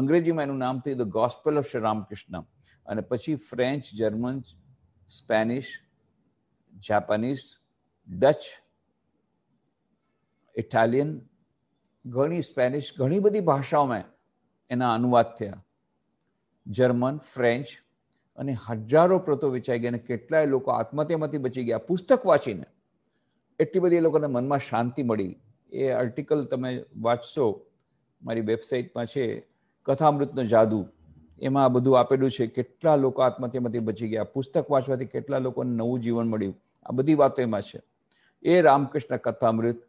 અંગ્રેજીમાં એનું નામ થયું the gospel of Shri Ramakrishna અને પછી French German Spanish Japanese Dutch Italian ઘણી સ્પેનિશ ઘણી બધી ભાષાઓમાં એના અનુવાદ થયા જર્મન ફ્રેન્ચ અને હજારો પ્રતો વેચાઈ ગયા અને કેટલાય લોકો આત્મહત્યામાંથી બચી ગયા પુસ્તક વાંચીને એટલી બધી એ લોકોને મનમાં શાંતિ મળી એ આર્ટિકલ તમે વાંચશો મારી વેબસાઇટમાં છે કથામૃતનો જાદુ એમાં આ બધું આપેલું છે કેટલા લોકો આત્મહત્યામાંથી બચી ગયા પુસ્તક વાંચવાથી કેટલા લોકોને નવું જીવન મળ્યું આ બધી વાતો એમાં છે એ રામકૃષ્ણ કથામૃત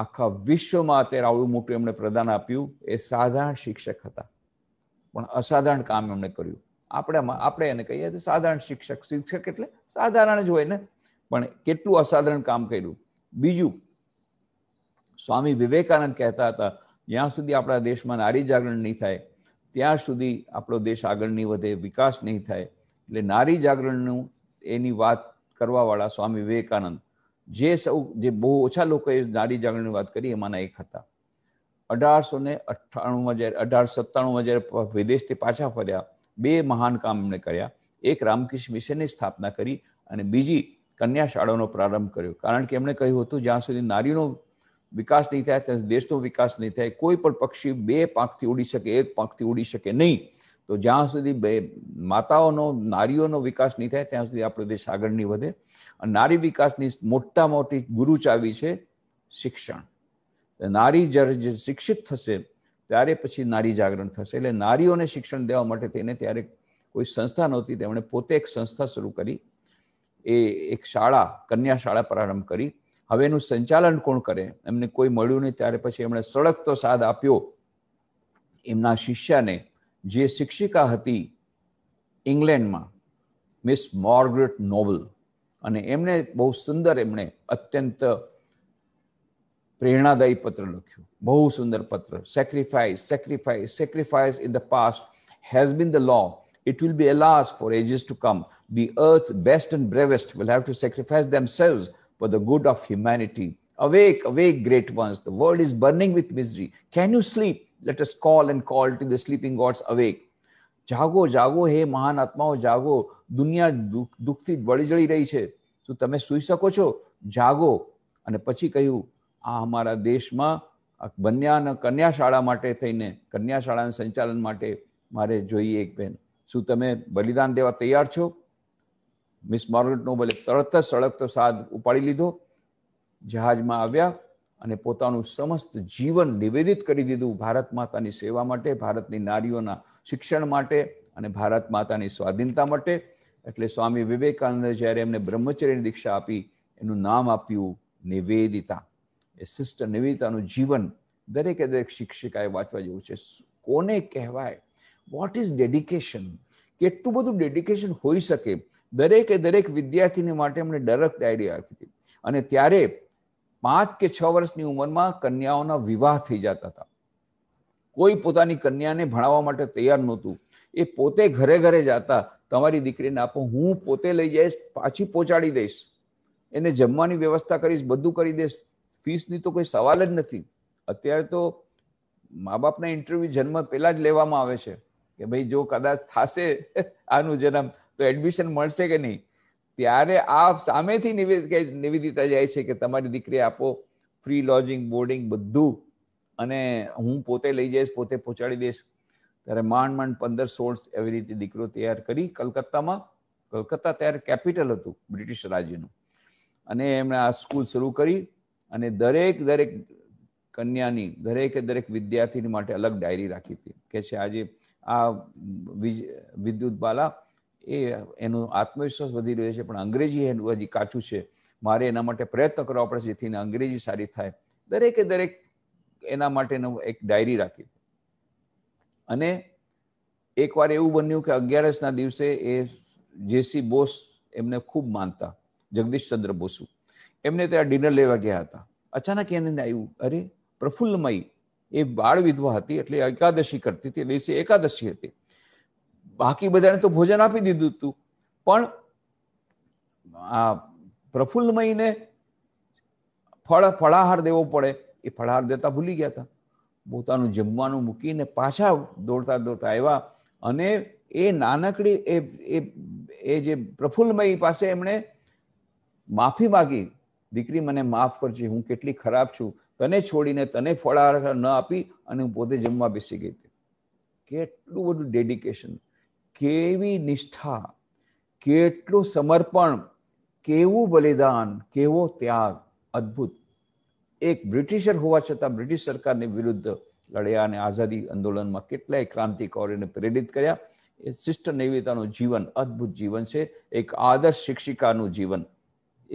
આખા વિશ્વમાં અત્યારે આવડું મોટું એમણે પ્રદાન આપ્યું એ સાધારણ શિક્ષક હતા પણ અસાધારણ કામ એમણે કર્યું આપણે આપણે એને કહીએ તો સાધારણ શિક્ષક શિક્ષક એટલે સાધારણ જ હોય ને પણ કેટલું અસાધારણ કામ કર્યું બીજું સ્વામી વિવેકાનંદ કહેતા હતા જ્યાં સુધી આપણા દેશમાં નારી જાગરણ નહીં થાય ત્યાં સુધી આપણો દેશ આગળ નહીં વધે વિકાસ નહીં થાય એટલે નારી જાગરણનું એની વાત કરવાવાળા સ્વામી વિવેકાનંદ જે સૌ જે બહુ ઓછા લોકોએ નારી જાગણીની વાત કરી એમાંના એક હતા અઢારસો ને અઠ્ઠાણુંમાં જ્યારે અઢારસો સત્તાણુંમાં જ્યારે વિદેશથી પાછા ફર્યા બે મહાન કામ એમણે કર્યા એક રામકૃષ્ણ મિશનની સ્થાપના કરી અને બીજી કન્યા શાળાનો પ્રારંભ કર્યો કારણ કે એમણે કહ્યું હતું જ્યાં સુધી નારીનો વિકાસ નહીં થાય ત્યાં દેશનો વિકાસ નહીં થાય કોઈ પણ પક્ષી બે પાંખથી ઉડી શકે એક પાંખથી ઉડી શકે નહીં તો જ્યાં સુધી બે માતાઓનો નારીઓનો વિકાસ નહીં થાય ત્યાં સુધી આપણો દેશ આગળ નહીં વધે નારી વિકાસની મોટા મોટી ગુરુ ચાવી છે શિક્ષણ નારી જ્યારે શિક્ષિત થશે ત્યારે પછી નારી જાગરણ થશે એટલે નારીઓને શિક્ષણ દેવા માટે તેને ત્યારે કોઈ સંસ્થા નહોતી તેમણે પોતે એક સંસ્થા શરૂ કરી એ એક શાળા કન્યા શાળા પ્રારંભ કરી હવે એનું સંચાલન કોણ કરે એમને કોઈ મળ્યું નહીં ત્યારે પછી એમણે તો સાથ આપ્યો એમના શિષ્યાને જે શિક્ષિકા હતી ઇંગ્લેન્ડમાં મિસ મોર્ગ્રેટ નોબલ અને એમને બહુ સુંદર એમણે અત્યંત પ્રેરણાદાયી પત્ર લખ્યું બહુ સુંદર પત્ર sacrifice sacrifice sacrifice in the past has been the law it will be alas for ages to come. The earth's best and bravest will have to sacrifice themselves for the good of humanity. Awake, awake, great ones. The world is burning with misery. Can you sleep? Let us call and call to the sleeping gods awake. જાગો જાગો હે મહાન આત્માઓ જાગો દુનિયા દુઃખ દુઃખથી બળી રહી છે શું તમે સૂઈ શકો છો જાગો અને પછી કહ્યું આ અમારા દેશમાં બન્યા કન્યા શાળા માટે થઈને કન્યા શાળાના સંચાલન માટે મારે જોઈએ એક બેન શું તમે બલિદાન દેવા તૈયાર છો મિસ માર્ગરેટ નોબલે તરત જ સળગતો સાદ ઉપાડી લીધો જહાજમાં આવ્યા અને પોતાનું સમસ્ત જીવન નિવેદિત કરી દીધું ભારત માતાની સેવા માટે ભારતની નારીઓના શિક્ષણ માટે અને ભારત માતાની સ્વાધીનતા માટે એટલે સ્વામી વિવેકાનંદ જ્યારે એમને બ્રહ્મચર્યની દીક્ષા આપી એનું નામ આપ્યું નિવેદિતા એ સિસ્ટર નિવેદિતાનું જીવન દરેકે દરેક શિક્ષિકાએ વાંચવા જેવું છે કોને કહેવાય વોટ ઇઝ ડેડિકેશન કેટલું બધું ડેડિકેશન હોઈ શકે દરેકે દરેક વિદ્યાર્થીને માટે એમણે ડરક ડાયરી આપી હતી અને ત્યારે પાંચ કે છ વર્ષની ઉંમરમાં કન્યાઓના વિવાહ થઈ જતા હતા કોઈ પોતાની કન્યાને ભણાવવા માટે તૈયાર નહોતું એ પોતે ઘરે ઘરે જતા તમારી દીકરીને આપો હું પોતે લઈ જઈશ પાછી પહોંચાડી દઈશ એને જમવાની વ્યવસ્થા કરીશ બધું કરી દઈશ ફીસની તો કોઈ સવાલ જ નથી અત્યારે તો મા બાપના ઇન્ટરવ્યુ જન્મ પહેલાં જ લેવામાં આવે છે કે ભાઈ જો કદાચ થશે આનું જન્મ તો એડમિશન મળશે કે નહીં ત્યારે આ સામેથી નિવેદિતા જાય છે કે તમારી દીકરી આપો ફ્રી લોજિંગ બોર્ડિંગ બધું અને હું પોતે લઈ જઈશ પોતે પહોંચાડી દઈશ ત્યારે માંડ માંડ પંદર સોળ એવી રીતે દીકરો તૈયાર કરી કલકત્તામાં કલકત્તા ત્યારે કેપિટલ હતું બ્રિટિશ રાજ્યનું અને એમણે આ સ્કૂલ શરૂ કરી અને દરેક દરેક કન્યાની દરેકે દરેક વિદ્યાર્થીની માટે અલગ ડાયરી રાખી હતી કે છે આજે આ વિદ્યુત બાલા એ એનો આત્મવિશ્વાસ વધી રહ્યો છે પણ અંગ્રેજી એનું હજી કાચું છે મારે એના માટે પ્રયત્ન કરવો પડે જેથી અંગ્રેજી સારી થાય દરેકે દરેક એના માટેનો એક ડાયરી રાખી અને એકવાર એવું બન્યું કે અગિયારસના દિવસે એ જેસી બોસ એમને ખૂબ માનતા જગદીશ ચંદ્ર બોસુ એમને ત્યાં ડિનર લેવા ગયા હતા અચાનક એને આવ્યું અરે પ્રફુલ્લમય એ બાળ વિધવા હતી એટલે એકાદશી કરતી હતી દિવસે એકાદશી હતી બાકી બધાને તો ભોજન આપી દીધું હતું પણ આ પ્રફુલ્લમયીને ફળ ફળાહાર દેવો પડે એ ફળાહાર દેતા ભૂલી ગયા હતા પોતાનું જમવાનું મૂકીને પાછા દોડતા દોડતા આવ્યા અને એ નાનકડી એ એ એ જે પ્રફુલ્લમયી પાસે એમણે માફી માગી દીકરી મને માફ કરજે હું કેટલી ખરાબ છું તને છોડીને તને ફળાહાર ન આપી અને હું પોતે જમવા બેસી ગઈ હતી કેટલું બધું ડેડિકેશન કેવી નિષ્ઠા કેટલું સમર્પણ કેવું બલિદાન કેવો ત્યાગ અદ્ભુત એક બ્રિટિશર હોવા છતાં બ્રિટિશ સરકારની વિરુદ્ધ લડ્યા અને આઝાદી આંદોલનમાં કેટલાય ક્રાંતિકારીઓને પ્રેરિત કર્યા એ સિસ્ટર નિવેદિતાનું જીવન અદ્ભુત જીવન છે એક આદર્શ શિક્ષિકાનું જીવન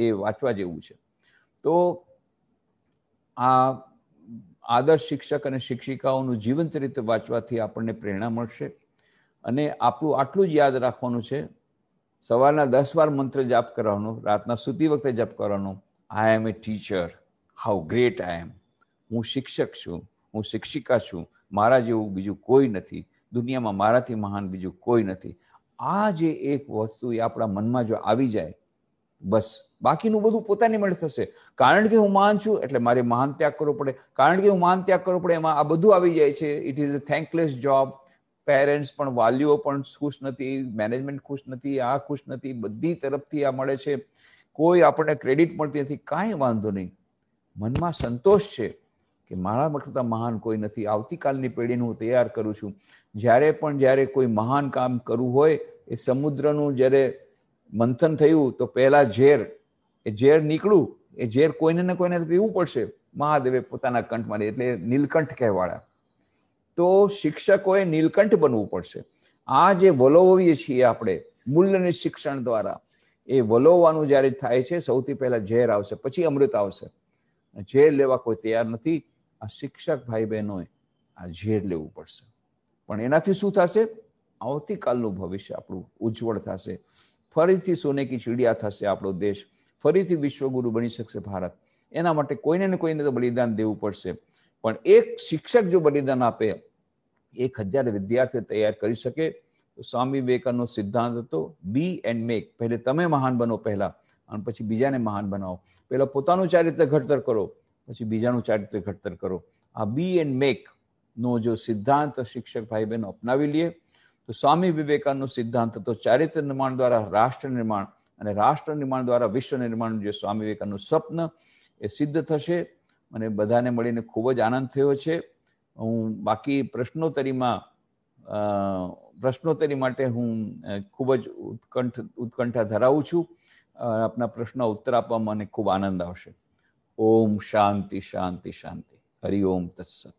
એ વાંચવા જેવું છે તો આ આદર્શ શિક્ષક અને શિક્ષિકાઓનું જીવન ચરિત્ર વાંચવાથી આપણને પ્રેરણા મળશે અને આપણું આટલું જ યાદ રાખવાનું છે સવારના દસ વાર મંત્ર જાપ કરવાનો રાતના સૂતી વખતે જાપ કરવાનો I am a teacher how great I am હું શિક્ષક છું હું શિક્ષિકા છું મારા જેવું બીજું કોઈ નથી દુનિયામાં મારાથી મહાન બીજું કોઈ નથી આ જે એક વસ્તુ એ આપણા મનમાં જો આવી જાય બસ બાકીનું બધું પોતાની મળે થશે કારણ કે હું મહાન છું એટલે મારે મહાન ત્યાગ કરવો પડે કારણ કે હું મહાન ત્યાગ કરવો પડે એમાં આ બધું આવી જાય છે it is a thankless job parents પણ વાલીઓ પણ ખુશ નથી મેનેજમેન્ટ ખુશ નથી આ ખુશ નથી બધી તરફથી આ મળે છે કોઈ આપણને ક્રેડિટ મળતી નથી કાંઈ વાંધો નહીં મનમાં સંતોષ છે કે મારા કરતાં મહાન કોઈ નથી આવતીકાલની પેઢીને હું તૈયાર કરું છું જ્યારે પણ જ્યારે કોઈ મહાન કામ કરવું હોય એ સમુદ્રનું જ્યારે મંથન થયું તો પહેલાં ઝેર એ ઝેર નીકળું એ ઝેર કોઈને ને કોઈને પીવું પડશે મહાદેવે પોતાના કંઠ એટલે નીલકંઠ કહેવાળા તો શિક્ષકોએ નીલકંઠ બનવું પડશે આ જે વલોવીએ છીએ આપણે મૂલ્યની શિક્ષણ દ્વારા એ વલોવાનું જ્યારે થાય છે સૌથી પહેલા ઝેર આવશે પછી અમૃત આવશે ઝેર લેવા કોઈ તૈયાર નથી આ શિક્ષક ભાઈ બહેનોએ આ ઝેર લેવું પડશે પણ એનાથી શું થશે આવતીકાલનું ભવિષ્ય આપણું ઉજ્જવળ થશે ફરીથી સોને કી ચીડિયા થશે આપણો દેશ ફરીથી વિશ્વગુરુ બની શકશે ભારત એના માટે કોઈને ને કોઈને તો બલિદાન દેવું પડશે પણ એક શિક્ષક જો બલિદાન આપે એક હજાર વિદ્યાર્થીઓ તૈયાર કરી શકે તો સ્વામી વિવેકાનંદનો સિદ્ધાંત હતો બી એન્ડ મેક પહેલે તમે મહાન બનો પહેલા અને પછી બીજાને મહાન બનાવો પહેલા પોતાનું ચારિત્ર ઘડતર કરો પછી બીજાનું ચારિત્ર ઘડતર કરો આ બી એન્ડ મેક નો જો સિદ્ધાંત શિક્ષક ભાઈ બહેનો અપનાવી લઈએ તો સ્વામી વિવેકાનંદનો સિદ્ધાંત હતો ચારિત્ર નિર્માણ દ્વારા રાષ્ટ્ર નિર્માણ અને રાષ્ટ્ર નિર્માણ દ્વારા વિશ્વ નિર્માણનું જે સ્વામી વિવેકાનંદનું સ્વપ્ન એ સિદ્ધ થશે મને બધાને મળીને ખૂબ જ આનંદ થયો છે હું બાકી પ્રશ્નોત્તરીમાં પ્રશ્નોત્તરી માટે હું ખૂબ જ ઉત્કંઠ ઉત્કંઠા ધરાવું છું આપના પ્રશ્નો ઉત્તર આપવામાં મને ખૂબ આનંદ આવશે ઓમ શાંતિ શાંતિ શાંતિ હરિ ઓમ તત્સત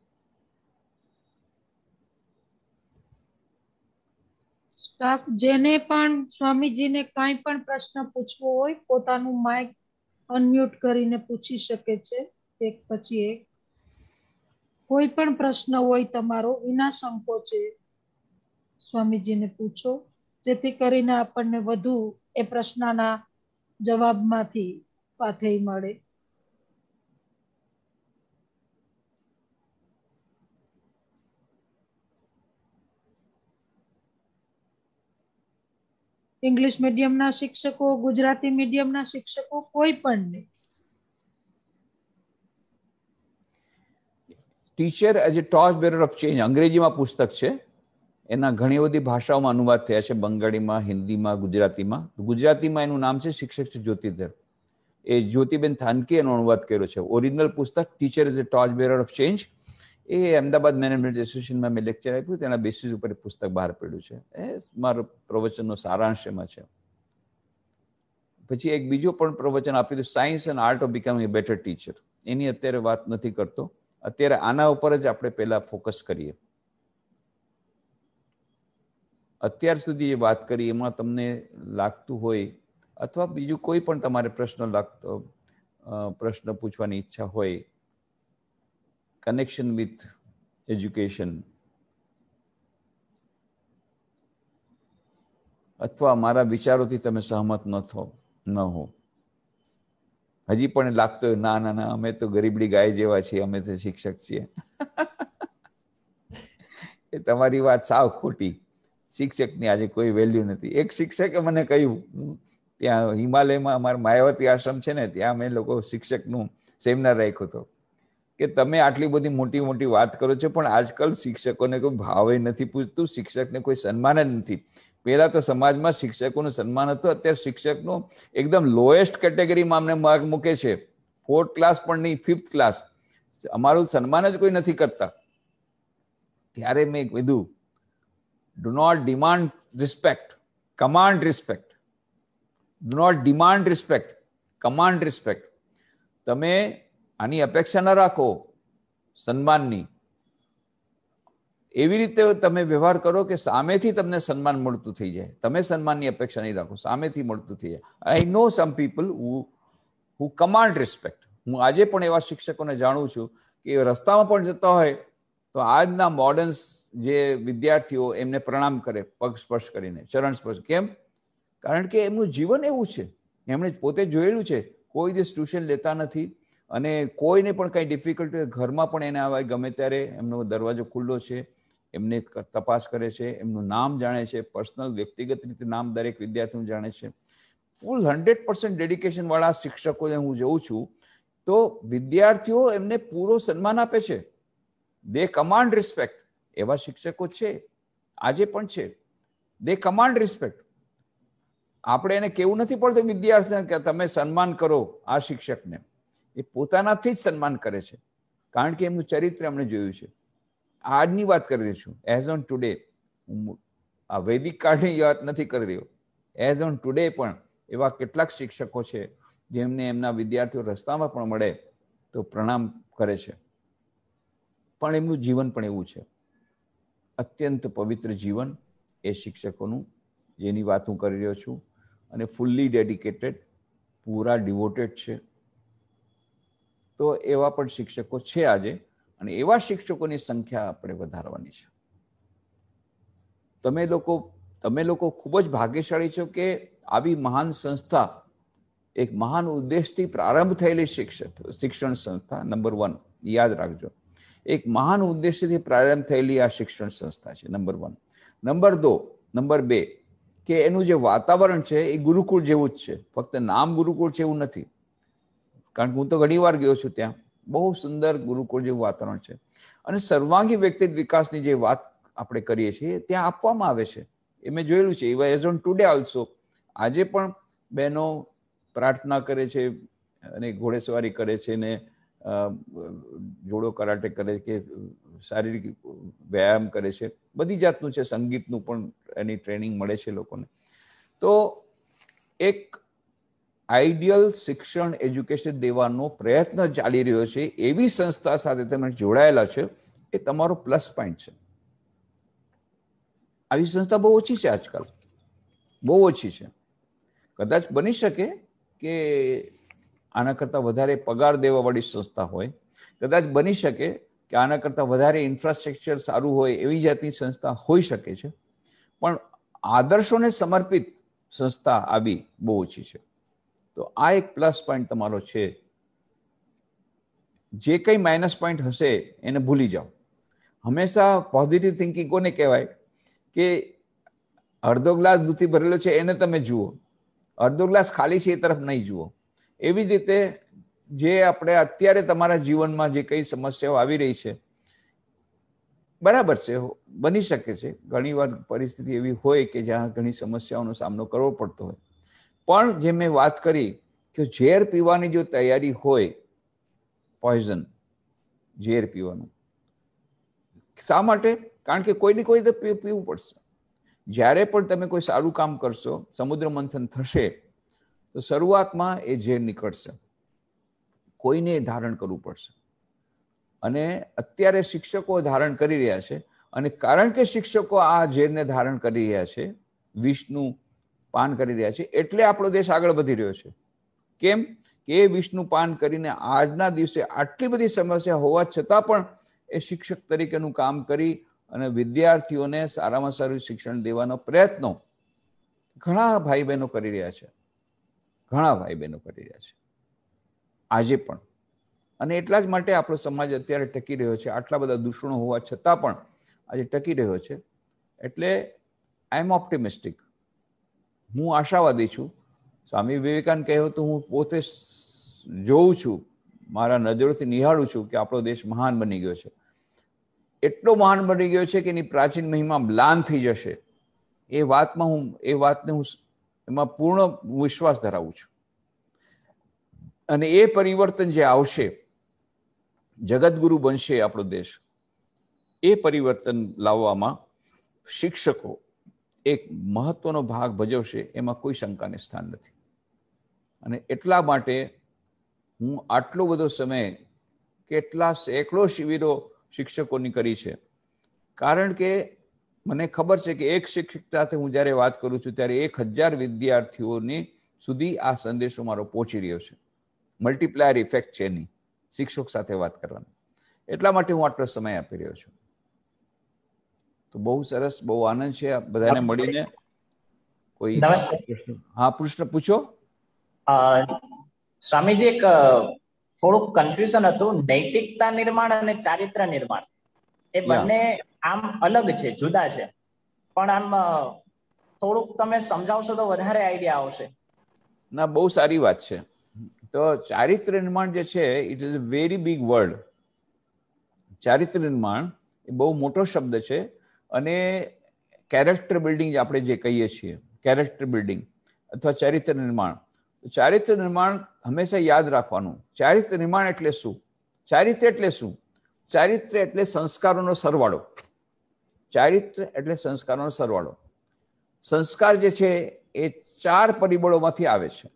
સ્ટાફ જેને પણ સ્વામીજીને કાંઈ પણ પ્રશ્ન પૂછવો હોય પોતાનું માઇક અનમ્યુટ કરીને પૂછી શકે છે એક પછી એક કોઈ પણ પ્રશ્ન હોય તમારો વિના સંકોચે સ્વામીજીને પૂછો જેથી કરીને આપણને વધુ એ પ્રશ્નના જવાબમાંથી પાથેય મળે ઇંગ્લિશ મીડિયમના શિક્ષકો ગુજરાતી મીડિયમના શિક્ષકો કોઈ પણ નહીં teacher as a torch bearer of change અંગ્રેજીમાં પુસ્તક છે એના ઘણી બધી ભાષાઓમાં અનુવાદ થયા છે બંગાળીમાં હિન્દીમાં ગુજરાતીમાં ગુજરાતીમાં એનું નામ છે શિક્ષક છે જ્યોતિધર એ જ્યોતિબેન થાનકી એનો અનુવાદ કર્યો છે ઓરિજિનલ પુસ્તક teacher is a torch bearer of change એ અમદાવાદ મેનેજમેન્ટ એસોસિએશનમાં મેં લેક્ચર આપ્યું તેના બેસિસ ઉપર પુસ્તક બહાર પડ્યું છે એ મારો પ્રવચનનો સારાંશ એમાં છે પછી એક બીજો પણ પ્રવચન આપ્યું science and art of becoming a better teacher એની અત્યારે વાત નથી કરતો અત્યારે આના ઉપર જ આપણે પહેલા ફોકસ કરીએ અત્યાર સુધી જે વાત કરી એમાં તમને લાગતું હોય અથવા બીજું કોઈ પણ તમારે પ્રશ્ન લાગતો પ્રશ્ન પૂછવાની ઈચ્છા હોય કનેક્શન વિથ એજ્યુકેશન અથવા મારા વિચારોથી તમે સહમત ન થો ન હો હજી પણ લાગતો ના ના ના અમે તો ગરીબડી ગાય જેવા છીએ અમે તો શિક્ષક છીએ એ તમારી વાત સાવ ખોટી શિક્ષકની આજે કોઈ વેલ્યુ નથી એક શિક્ષકે મને કહ્યું ત્યાં હિમાલયમાં અમારા માયાવતી આશ્રમ છે ને ત્યાં મેં લોકો શિક્ષકનું સેમિનાર રાખ્યો હતો કે તમે આટલી બધી મોટી મોટી વાત કરો છો પણ આજકાલ શિક્ષકોને કોઈ ભાવે નથી પૂછતું શિક્ષકને કોઈ સન્માન જ નથી પહેલાં તો સમાજમાં શિક્ષકોનું સન્માન હતું અત્યારે શિક્ષકનું એકદમ લોએસ્ટ કેટેગરીમાં અમને માર્ક મૂકે છે ફોર્થ ક્લાસ પણ નહીં ફિફ્થ ક્લાસ અમારું સન્માન જ કોઈ નથી કરતા ત્યારે મેં કીધું do not demand respect command respect do not demand respect command respect તમે આની અપેક્ષા ન રાખો સન્માનની એવી રીતે તમે વ્યવહાર કરો કે સામેથી તમને સન્માન મળતું થઈ જાય તમે સન્માનની અપેક્ષા નહીં રાખો સામેથી મળતું થઈ જાય I know some people who who command respect હું આજે પણ એવા શિક્ષકોને જાણું છું કે રસ્તામાં પણ જતા હોય તો આજના મોડર્ન જે વિદ્યાર્થીઓ એમને પ્રણામ કરે પગ સ્પર્શ કરીને ચરણ સ્પર્શ કેમ કારણ કે એમનું જીવન એવું છે એમણે પોતે જોયેલું છે કોઈ દિવસ ટ્યુશન લેતા નથી અને કોઈને પણ કંઈ ડિફિકલ્ટી ઘરમાં પણ એને આવે ગમે ત્યારે એમનો દરવાજો ખુલ્લો છે એમને તપાસ કરે છે એમનું નામ જાણે છે પર્સનલ વ્યક્તિગત રીતે નામ દરેક વિદ્યાર્થીનું જાણે છે ફૂલ હંડ્રેડ પર્સન્ટ ડેડિકેશનવાળા શિક્ષકોને હું જોઉં છું તો વિદ્યાર્થીઓ એમને પૂરો સન્માન આપે છે દે કમાન્ડ રિસ્પેક્ટ એવા શિક્ષકો છે આજે પણ છે દે કમાન્ડ રિસ્પેક્ટ આપણે એને કેવું નથી પડતું વિદ્યાર્થીને કે તમે સન્માન કરો આ શિક્ષકને એ પોતાનાથી જ સન્માન કરે છે કારણ કે એમનું ચરિત્ર એમણે જોયું છે આજની વાત કરી રહ્યો છું એઝ ઓન ટુડે આ વૈદિક કાળની વાત નથી કરી રહ્યો એઝ ઓન ટુડે પણ એવા કેટલાક શિક્ષકો છે જેમને એમના વિદ્યાર્થીઓ રસ્તામાં પણ મળે તો પ્રણામ કરે છે પણ એમનું જીવન પણ એવું છે અત્યંત પવિત્ર જીવન એ શિક્ષકોનું જેની વાત હું કરી રહ્યો છું અને ફૂલ્લી ડેડિકેટેડ પૂરા ડિવોટેડ છે તો એવા પણ શિક્ષકો છે આજે અને એવા શિક્ષકોની સંખ્યા આપણે વધારવાની છે તમે લોકો તમે લોકો ખૂબ જ ભાગ્યશાળી છો કે આવી મહાન સંસ્થા એક મહાન ઉદ્દેશથી પ્રારંભ થયેલી શિક્ષક શિક્ષણ સંસ્થા નંબર વન યાદ રાખજો એક મહાન ઉદ્દેશથી પ્રારંભ થયેલી આ શિક્ષણ સંસ્થા છે નંબર વન નંબર દો નંબર બે કે એનું જે વાતાવરણ છે એ ગુરુકુળ જેવું જ છે ફક્ત નામ ગુરુકુળ છે એવું નથી કારણ કે હું તો ઘણી વાર ગયો છું ત્યાં બહુ સુંદર ગુરુકુળ જેવું વાતાવરણ છે અને સર્વાંગી વ્યક્તિત્વ વિકાસની જે વાત આપણે કરીએ છીએ ત્યાં આપવામાં આવે છે એ મેં જોયેલું છે એવા એઝ ઓન ટુડે ઓલ્સો આજે પણ બહેનો પ્રાર્થના કરે છે અને ઘોડેસવારી કરે છે ને જોડો કરાટે કરે કે શારીરિક વ્યાયામ કરે છે બધી જાતનું છે સંગીતનું પણ એની ટ્રેનિંગ મળે છે લોકોને તો એક આઈડિયલ શિક્ષણ એજ્યુકેશન દેવાનો પ્રયત્ન ચાલી રહ્યો છે એવી સંસ્થા સાથે તમે જોડાયેલા છે એ તમારો પ્લસ પોઈન્ટ છે આવી સંસ્થા બહુ ઓછી છે આજકાલ બહુ ઓછી છે કદાચ બની શકે કે આના કરતાં વધારે પગાર દેવાવાળી સંસ્થા હોય કદાચ બની શકે કે આના કરતાં વધારે ઇન્ફ્રાસ્ટ્રક્ચર સારું હોય એવી જાતની સંસ્થા હોઈ શકે છે પણ આદર્શોને સમર્પિત સંસ્થા આવી બહુ ઓછી છે તો આ એક પ્લસ પોઈન્ટ તમારો છે જે કંઈ માઇનસ પોઈન્ટ હશે એને ભૂલી જાઓ હંમેશા પોઝિટિવ થિંકિંગ કોને કહેવાય કે અડધો ગ્લાસ દૂધથી ભરેલો છે એને તમે જુઓ અડધો ગ્લાસ ખાલી છે એ તરફ નહીં જુઓ એવી જ રીતે જે આપણે અત્યારે તમારા જીવનમાં જે કંઈ સમસ્યાઓ આવી રહી છે બરાબર છે બની શકે છે ઘણીવાર પરિસ્થિતિ એવી હોય કે જ્યાં ઘણી સમસ્યાઓનો સામનો કરવો પડતો હોય પણ જે મેં વાત કરી કે ઝેર પીવાની જો તૈયારી હોય પોઈઝન ઝેર પીવાનું શા માટે કારણ કે કોઈને કોઈ રીતે પીવું પડશે જ્યારે પણ તમે કોઈ સારું કામ કરશો સમુદ્ર મંથન થશે તો શરૂઆતમાં એ ઝેર નીકળશે કોઈને એ ધારણ કરવું પડશે અને અત્યારે શિક્ષકો ધારણ કરી રહ્યા છે અને કારણ કે શિક્ષકો આ ઝેરને ધારણ કરી રહ્યા છે વિષનું પાન કરી રહ્યા છે એટલે આપણો દેશ આગળ વધી રહ્યો છે કેમ કે એ પાન કરીને આજના દિવસે આટલી બધી સમસ્યા હોવા છતાં પણ એ શિક્ષક તરીકેનું કામ કરી અને વિદ્યાર્થીઓને સારામાં સારું શિક્ષણ દેવાનો પ્રયત્નો ઘણા ભાઈ બહેનો કરી રહ્યા છે ઘણા ભાઈ બહેનો કરી રહ્યા છે આજે પણ અને એટલા જ માટે આપણો સમાજ અત્યારે ટકી રહ્યો છે આટલા બધા દૂષણો હોવા છતાં પણ આજે ટકી રહ્યો છે એટલે આઈ એમ ઓપ્ટિમિસ્ટિક હું આશાવાદી છું સ્વામી વિવેકાનંદ કહ્યું તો હું પોતે જોઉં છું મારા નજરોથી નિહાળું છું કે આપણો દેશ મહાન બની ગયો છે એટલો મહાન બની ગયો છે કે એની પ્રાચીન મહિમા મ્લાન થઈ જશે એ વાતમાં હું એ વાતને હું એમાં પૂર્ણ વિશ્વાસ ધરાવું છું અને એ પરિવર્તન જે આવશે જગતગુરુ બનશે આપણો દેશ એ પરિવર્તન લાવવામાં શિક્ષકો એક મહત્વનો ભાગ ભજવશે એમાં કોઈ શંકાને સ્થાન નથી અને એટલા માટે હું આટલો બધો સમય કેટલા સેંકડો શિબિરો શિક્ષકોની કરી છે કારણ કે મને ખબર છે કે એક શિક્ષક સાથે હું જ્યારે વાત કરું છું ત્યારે એક હજાર વિદ્યાર્થીઓની સુધી આ સંદેશો મારો પહોંચી રહ્યો છે મલ્ટીપ્લાયર ઇફેક્ટ છે એની શિક્ષક સાથે વાત કરવાની એટલા માટે હું આટલો સમય આપી રહ્યો છું તો બહુ સરસ બહુ આનંદ છે બધાને મળીને કોઈ હા પ્રશ્ન પૂછો સ્વામીજી એક થોડુંક કન્ફ્યુઝન હતું નૈતિકતા નિર્માણ અને ચારિત્ર નિર્માણ એ બંને આમ અલગ છે જુદા છે પણ આમ થોડુંક તમે સમજાવશો તો વધારે આઈડિયા આવશે ના બહુ સારી વાત છે તો ચારિત્ર નિર્માણ જે છે it is a very big word ચારિત્ર નિર્માણ એ બહુ મોટો શબ્દ છે અને કેરેક્ટર બિલ્ડિંગ આપણે જે કહીએ છીએ કેરેક્ટર બિલ્ડિંગ અથવા ચારિત્ર નિર્માણ ચારિત્ર નિર્માણ હંમેશા યાદ રાખવાનું ચારિત્ર નિર્માણ એટલે શું ચારિત્ર એટલે શું ચારિત્ર એટલે સંસ્કારોનો સરવાળો ચારિત્ર એટલે સંસ્કારોનો સરવાળો સંસ્કાર જે છે એ ચાર પરિબળોમાંથી આવે છે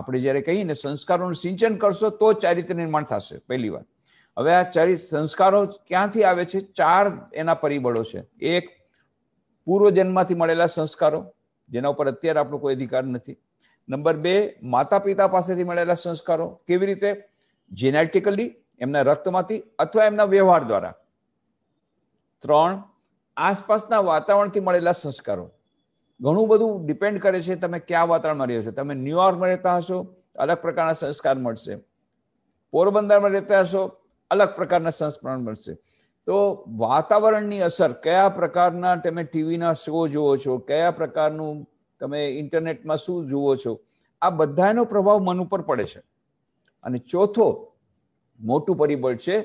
આપણે જ્યારે કહીએ ને સંસ્કારોનું સિંચન કરશો તો ચારિત્ર નિર્માણ થશે પહેલી વાત હવે આ ચારિત સંસ્કારો ક્યાંથી આવે છે ચાર એના પરિબળો છે એક પૂર્વજન્મથી મળેલા સંસ્કારો જેના ઉપર અત્યારે આપણો કોઈ અધિકાર નથી નંબર બે માતા પિતા પાસેથી મળેલા સંસ્કારો કેવી રીતે જેનેટિકલી એમના રક્તમાંથી અથવા એમના વ્યવહાર દ્વારા ત્રણ આસપાસના વાતાવરણથી મળેલા સંસ્કારો ઘણું બધું ડિપેન્ડ કરે છે તમે કયા વાતાવરણમાં રહ્યો છો તમે ન્યુયોર્કમાં રહેતા હશો અલગ પ્રકારના સંસ્કાર મળશે પોરબંદરમાં રહેતા હશો અલગ પ્રકારના સંસ્કરણ બનશે તો વાતાવરણની અસર કયા પ્રકારના તમે ટીવીના શો જુઓ છો કયા પ્રકારનું તમે ઇન્ટરનેટમાં શું જુઓ છો આ બધાનો પ્રભાવ મન ઉપર પડે છે અને ચોથો મોટું પરિબળ છે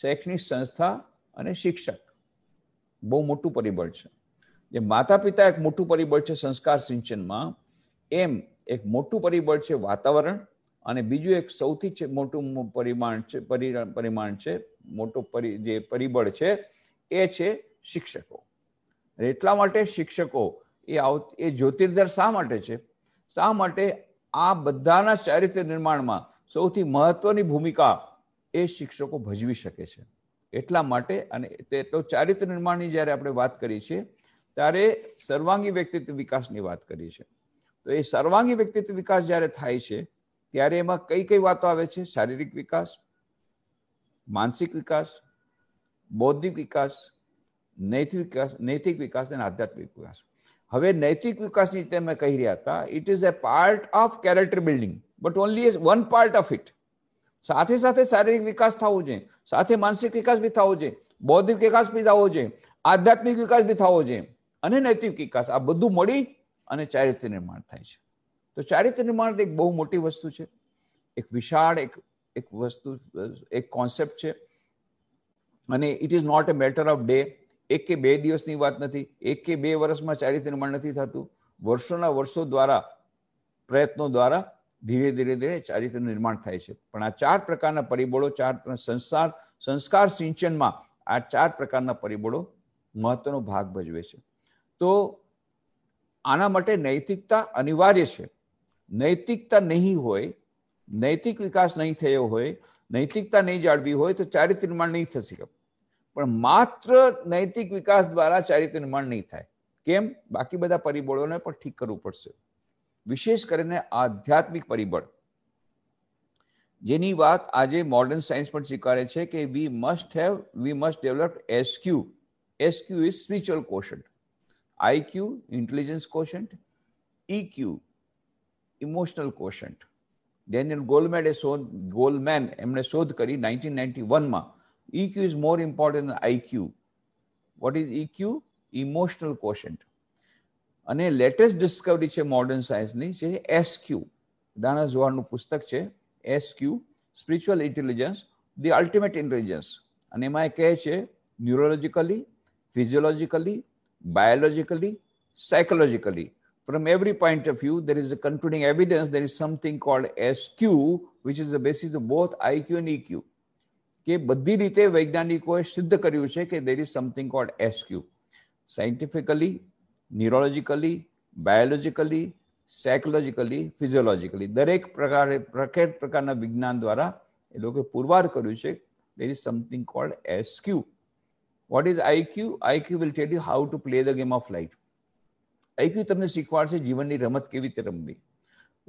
શૈક્ષણિક સંસ્થા અને શિક્ષક બહુ મોટું પરિબળ છે જે માતા પિતા એક મોટું પરિબળ છે સંસ્કાર સિંચનમાં એમ એક મોટું પરિબળ છે વાતાવરણ અને બીજું એક સૌથી મોટું પરિમાણ છે પરિમાણ છે મોટું જે પરિબળ છે એ છે શિક્ષકો એટલા માટે શિક્ષકો એ આવ એ જ્યોતિર્દર શા માટે છે શા માટે આ બધાના ચારિત્ર નિર્માણમાં સૌથી મહત્વની ભૂમિકા એ શિક્ષકો ભજવી શકે છે એટલા માટે અને તે તો ચારિત્ર નિર્માણની જ્યારે આપણે વાત કરીએ છીએ ત્યારે સર્વાંગી વ્યક્તિત્વ વિકાસની વાત કરીએ છીએ તો એ સર્વાંગી વ્યક્તિત્વ વિકાસ જ્યારે થાય છે ત્યારે એમાં કઈ કઈ વાતો આવે છે શારીરિક વિકાસ માનસિક વિકાસ બૌદ્ધિક વિકાસ નૈતિક વિકાસ નૈતિક વિકાસ અને આધ્યાત્મિક વિકાસ હવે નૈતિક વિકાસની રીતે મેં કહી રહ્યા હતા it is a part of character building but only one part of it સાથે સાથે શારીરિક વિકાસ થવો જોઈએ સાથે માનસિક વિકાસ બી થવો જોઈએ બૌદ્ધિક વિકાસ બી થવો જોઈએ આધ્યાત્મિક વિકાસ બી થવો જોઈએ અને નૈતિક વિકાસ આ બધું મળી અને ચારિત્ર્ય નિર્માણ થાય છે તો ચારિત્ર નિર્માણ એક બહુ મોટી વસ્તુ છે એક વિશાળ એક એક વસ્તુ એક કોન્સેપ્ટ છે અને it is not a matter of day એક કે બે દિવસની વાત નથી એક કે બે વર્ષમાં ચારિત્ર નિર્માણ નથી થતું વર્ષોના વર્ષો દ્વારા પ્રયત્નો દ્વારા ધીરે ધીરે ધીરે ચારિત્ર નિર્માણ થાય છે પણ આ ચાર પ્રકારના પરિબળો ચાર સંસાર સંસ્કાર સિંચનમાં આ ચાર પ્રકારના પરિબળો મહત્વનો ભાગ ભજવે છે તો આના માટે નૈતિકતા અનિવાર્ય છે નૈતિકતા નહીં હોય નૈતિક વિકાસ નહીં થયો હોય નૈતિકતા નહીં જાળવી હોય તો ચારિત્ર નિર્માણ નહીં થઈ શકે પણ માત્ર નૈતિક વિકાસ દ્વારા ચારિત્ર નિર્માણ નહીં થાય કેમ બાકી બધા પરિબળોને પણ ઠીક કરવું પડશે વિશેષ કરીને આધ્યાત્મિક પરિબળ જેની વાત આજે મોડર્ન સાયન્સ પણ સ્વીકારે છે કે we must have we must develop SQ SQ is spiritual quotient IQ intelligence quotient EQ emotional quotient Daniel ગોલમેડે શોધ ગોલમેન એમણે શોધ કરી નાઇન્ટીન નાઇન્ટી વનમાં EQ is more important IQ what is EQ emotional quotient અને latest discovery છે modern સાયન્સની જે એસક્યુ દાના ઝોહારનું પુસ્તક છે SQ spiritual intelligence the ultimate intelligence અને એમાં એ કહે છે ન્યુરોલોજિકલી ફિઝિયોલોજિકલી બાયોલોજિકલી સાયકોલોજિકલી from every point of view, there is a concluding evidence. There is something called SQ, which is the basis of both IQ and EQ. કે બધી રીતે વૈજ્ઞાનિકોએ સિદ્ધ કર્યું છે કે there is something called SQ scientifically neurologically biologically psychologically physiologically દરેક પ્રકારે પ્રખ્યાત પ્રકારના વિજ્ઞાન દ્વારા એ લોકોએ પુરવાર કર્યું છે there is something called SQ what is IQ IQ will tell you how to play the game of light IQ તમને શીખવાડશે જીવનની રમત કેવી રીતે રમવી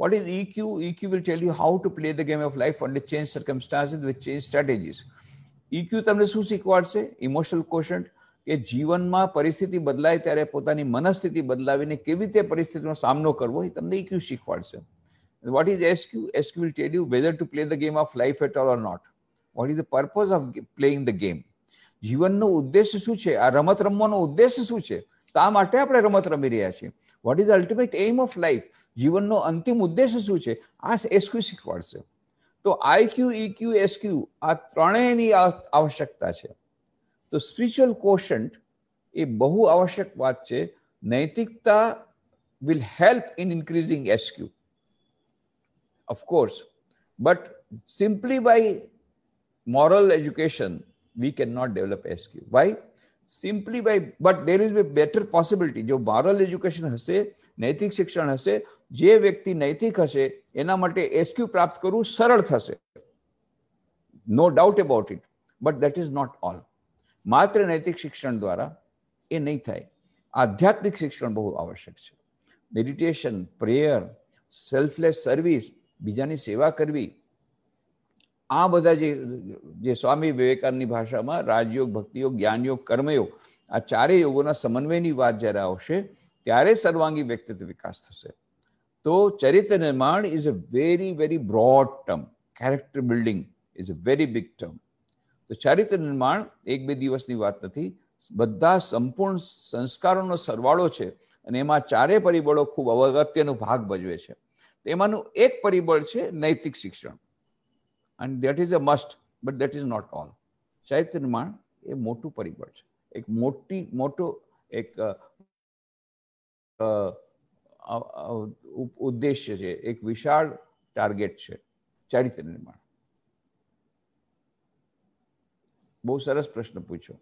what is EQ EQ will tell you how to play the game of life under change circumstances with change strategies EQ તમને શું શીખવાડશે emotional quotient કે જીવનમાં પરિસ્થિતિ બદલાય ત્યારે પોતાની મનસ્થિતિ બદલાવીને કેવી રીતે પરિસ્થિતિનો સામનો કરવો એ તમને ઇક્યુ e શીખવાડશે what is SQ SQ will tell you whether to play the game of life at all or not what is the purpose of playing the game જીવનનો ઉદ્દેશ શું છે આ રમત રમવાનો ઉદ્દેશ શું છે શા માટે આપણે રમત રમી રહ્યા છીએ what is ultimate aim of life જીવનનો અંતિમ ઉદ્દેશ શું છે આ એસક્યુ શીખવાડશે તો આઈક્યુ ઇક્યુ એસક્યુ આ ત્રણેયની આવશ્યકતા છે તો સ્પિરિચ્યુઅલ કોશન્ટ એ બહુ આવશ્યક વાત છે નૈતિકતા will help in increasing SQ of course but simply by moral education we can cannot develop SQ why simply by but there is a better possibility જો મોરલ એજ્યુકેશન હશે નૈતિક શિક્ષણ હશે જે વ્યક્તિ નૈતિક હશે એના માટે એસક્યુ પ્રાપ્ત કરવું સરળ થશે no doubt about it but that is not all માત્ર નૈતિક શિક્ષણ દ્વારા એ નહીં થાય આધ્યાત્મિક શિક્ષણ બહુ આવશ્યક છે મેડિટેશન પ્રેયર સેલ્ફલેસ સર્વિસ બીજાની સેવા કરવી આ બધા જે જે સ્વામી વિવેકાનંદની ભાષામાં રાજયોગ ભક્તિયોગ જ્ઞાનયોગ કર્મયોગ આ ચારે યોગોના સમન્વયની વાત જ્યારે આવશે ત્યારે સર્વાંગી વ્યક્તિત્વ વિકાસ થશે તો ચરિત્ર નિર્માણ is a very very broad term character building is a very big term તો ચરિત્ર નિર્માણ એક બે દિવસની વાત નથી બધા સંપૂર્ણ સંસ્કારોનો સરવાળો છે અને એમાં ચારે પરિબળો ખૂબ અગત્યનો ભાગ ભજવે છે તેમાંનું એક પરિબળ છે નૈતિક શિક્ષણ અને that is a must but that is not all સાહિત્ય નિર્માણ એ મોટું પરિબળ છે એક મોટી મોટો એક ઉદ્દેશ્ય છે એક વિશાળ ટાર્ગેટ છે ચારિત્ર નિર્માણ બહુ સરસ પ્રશ્ન પૂછ્યો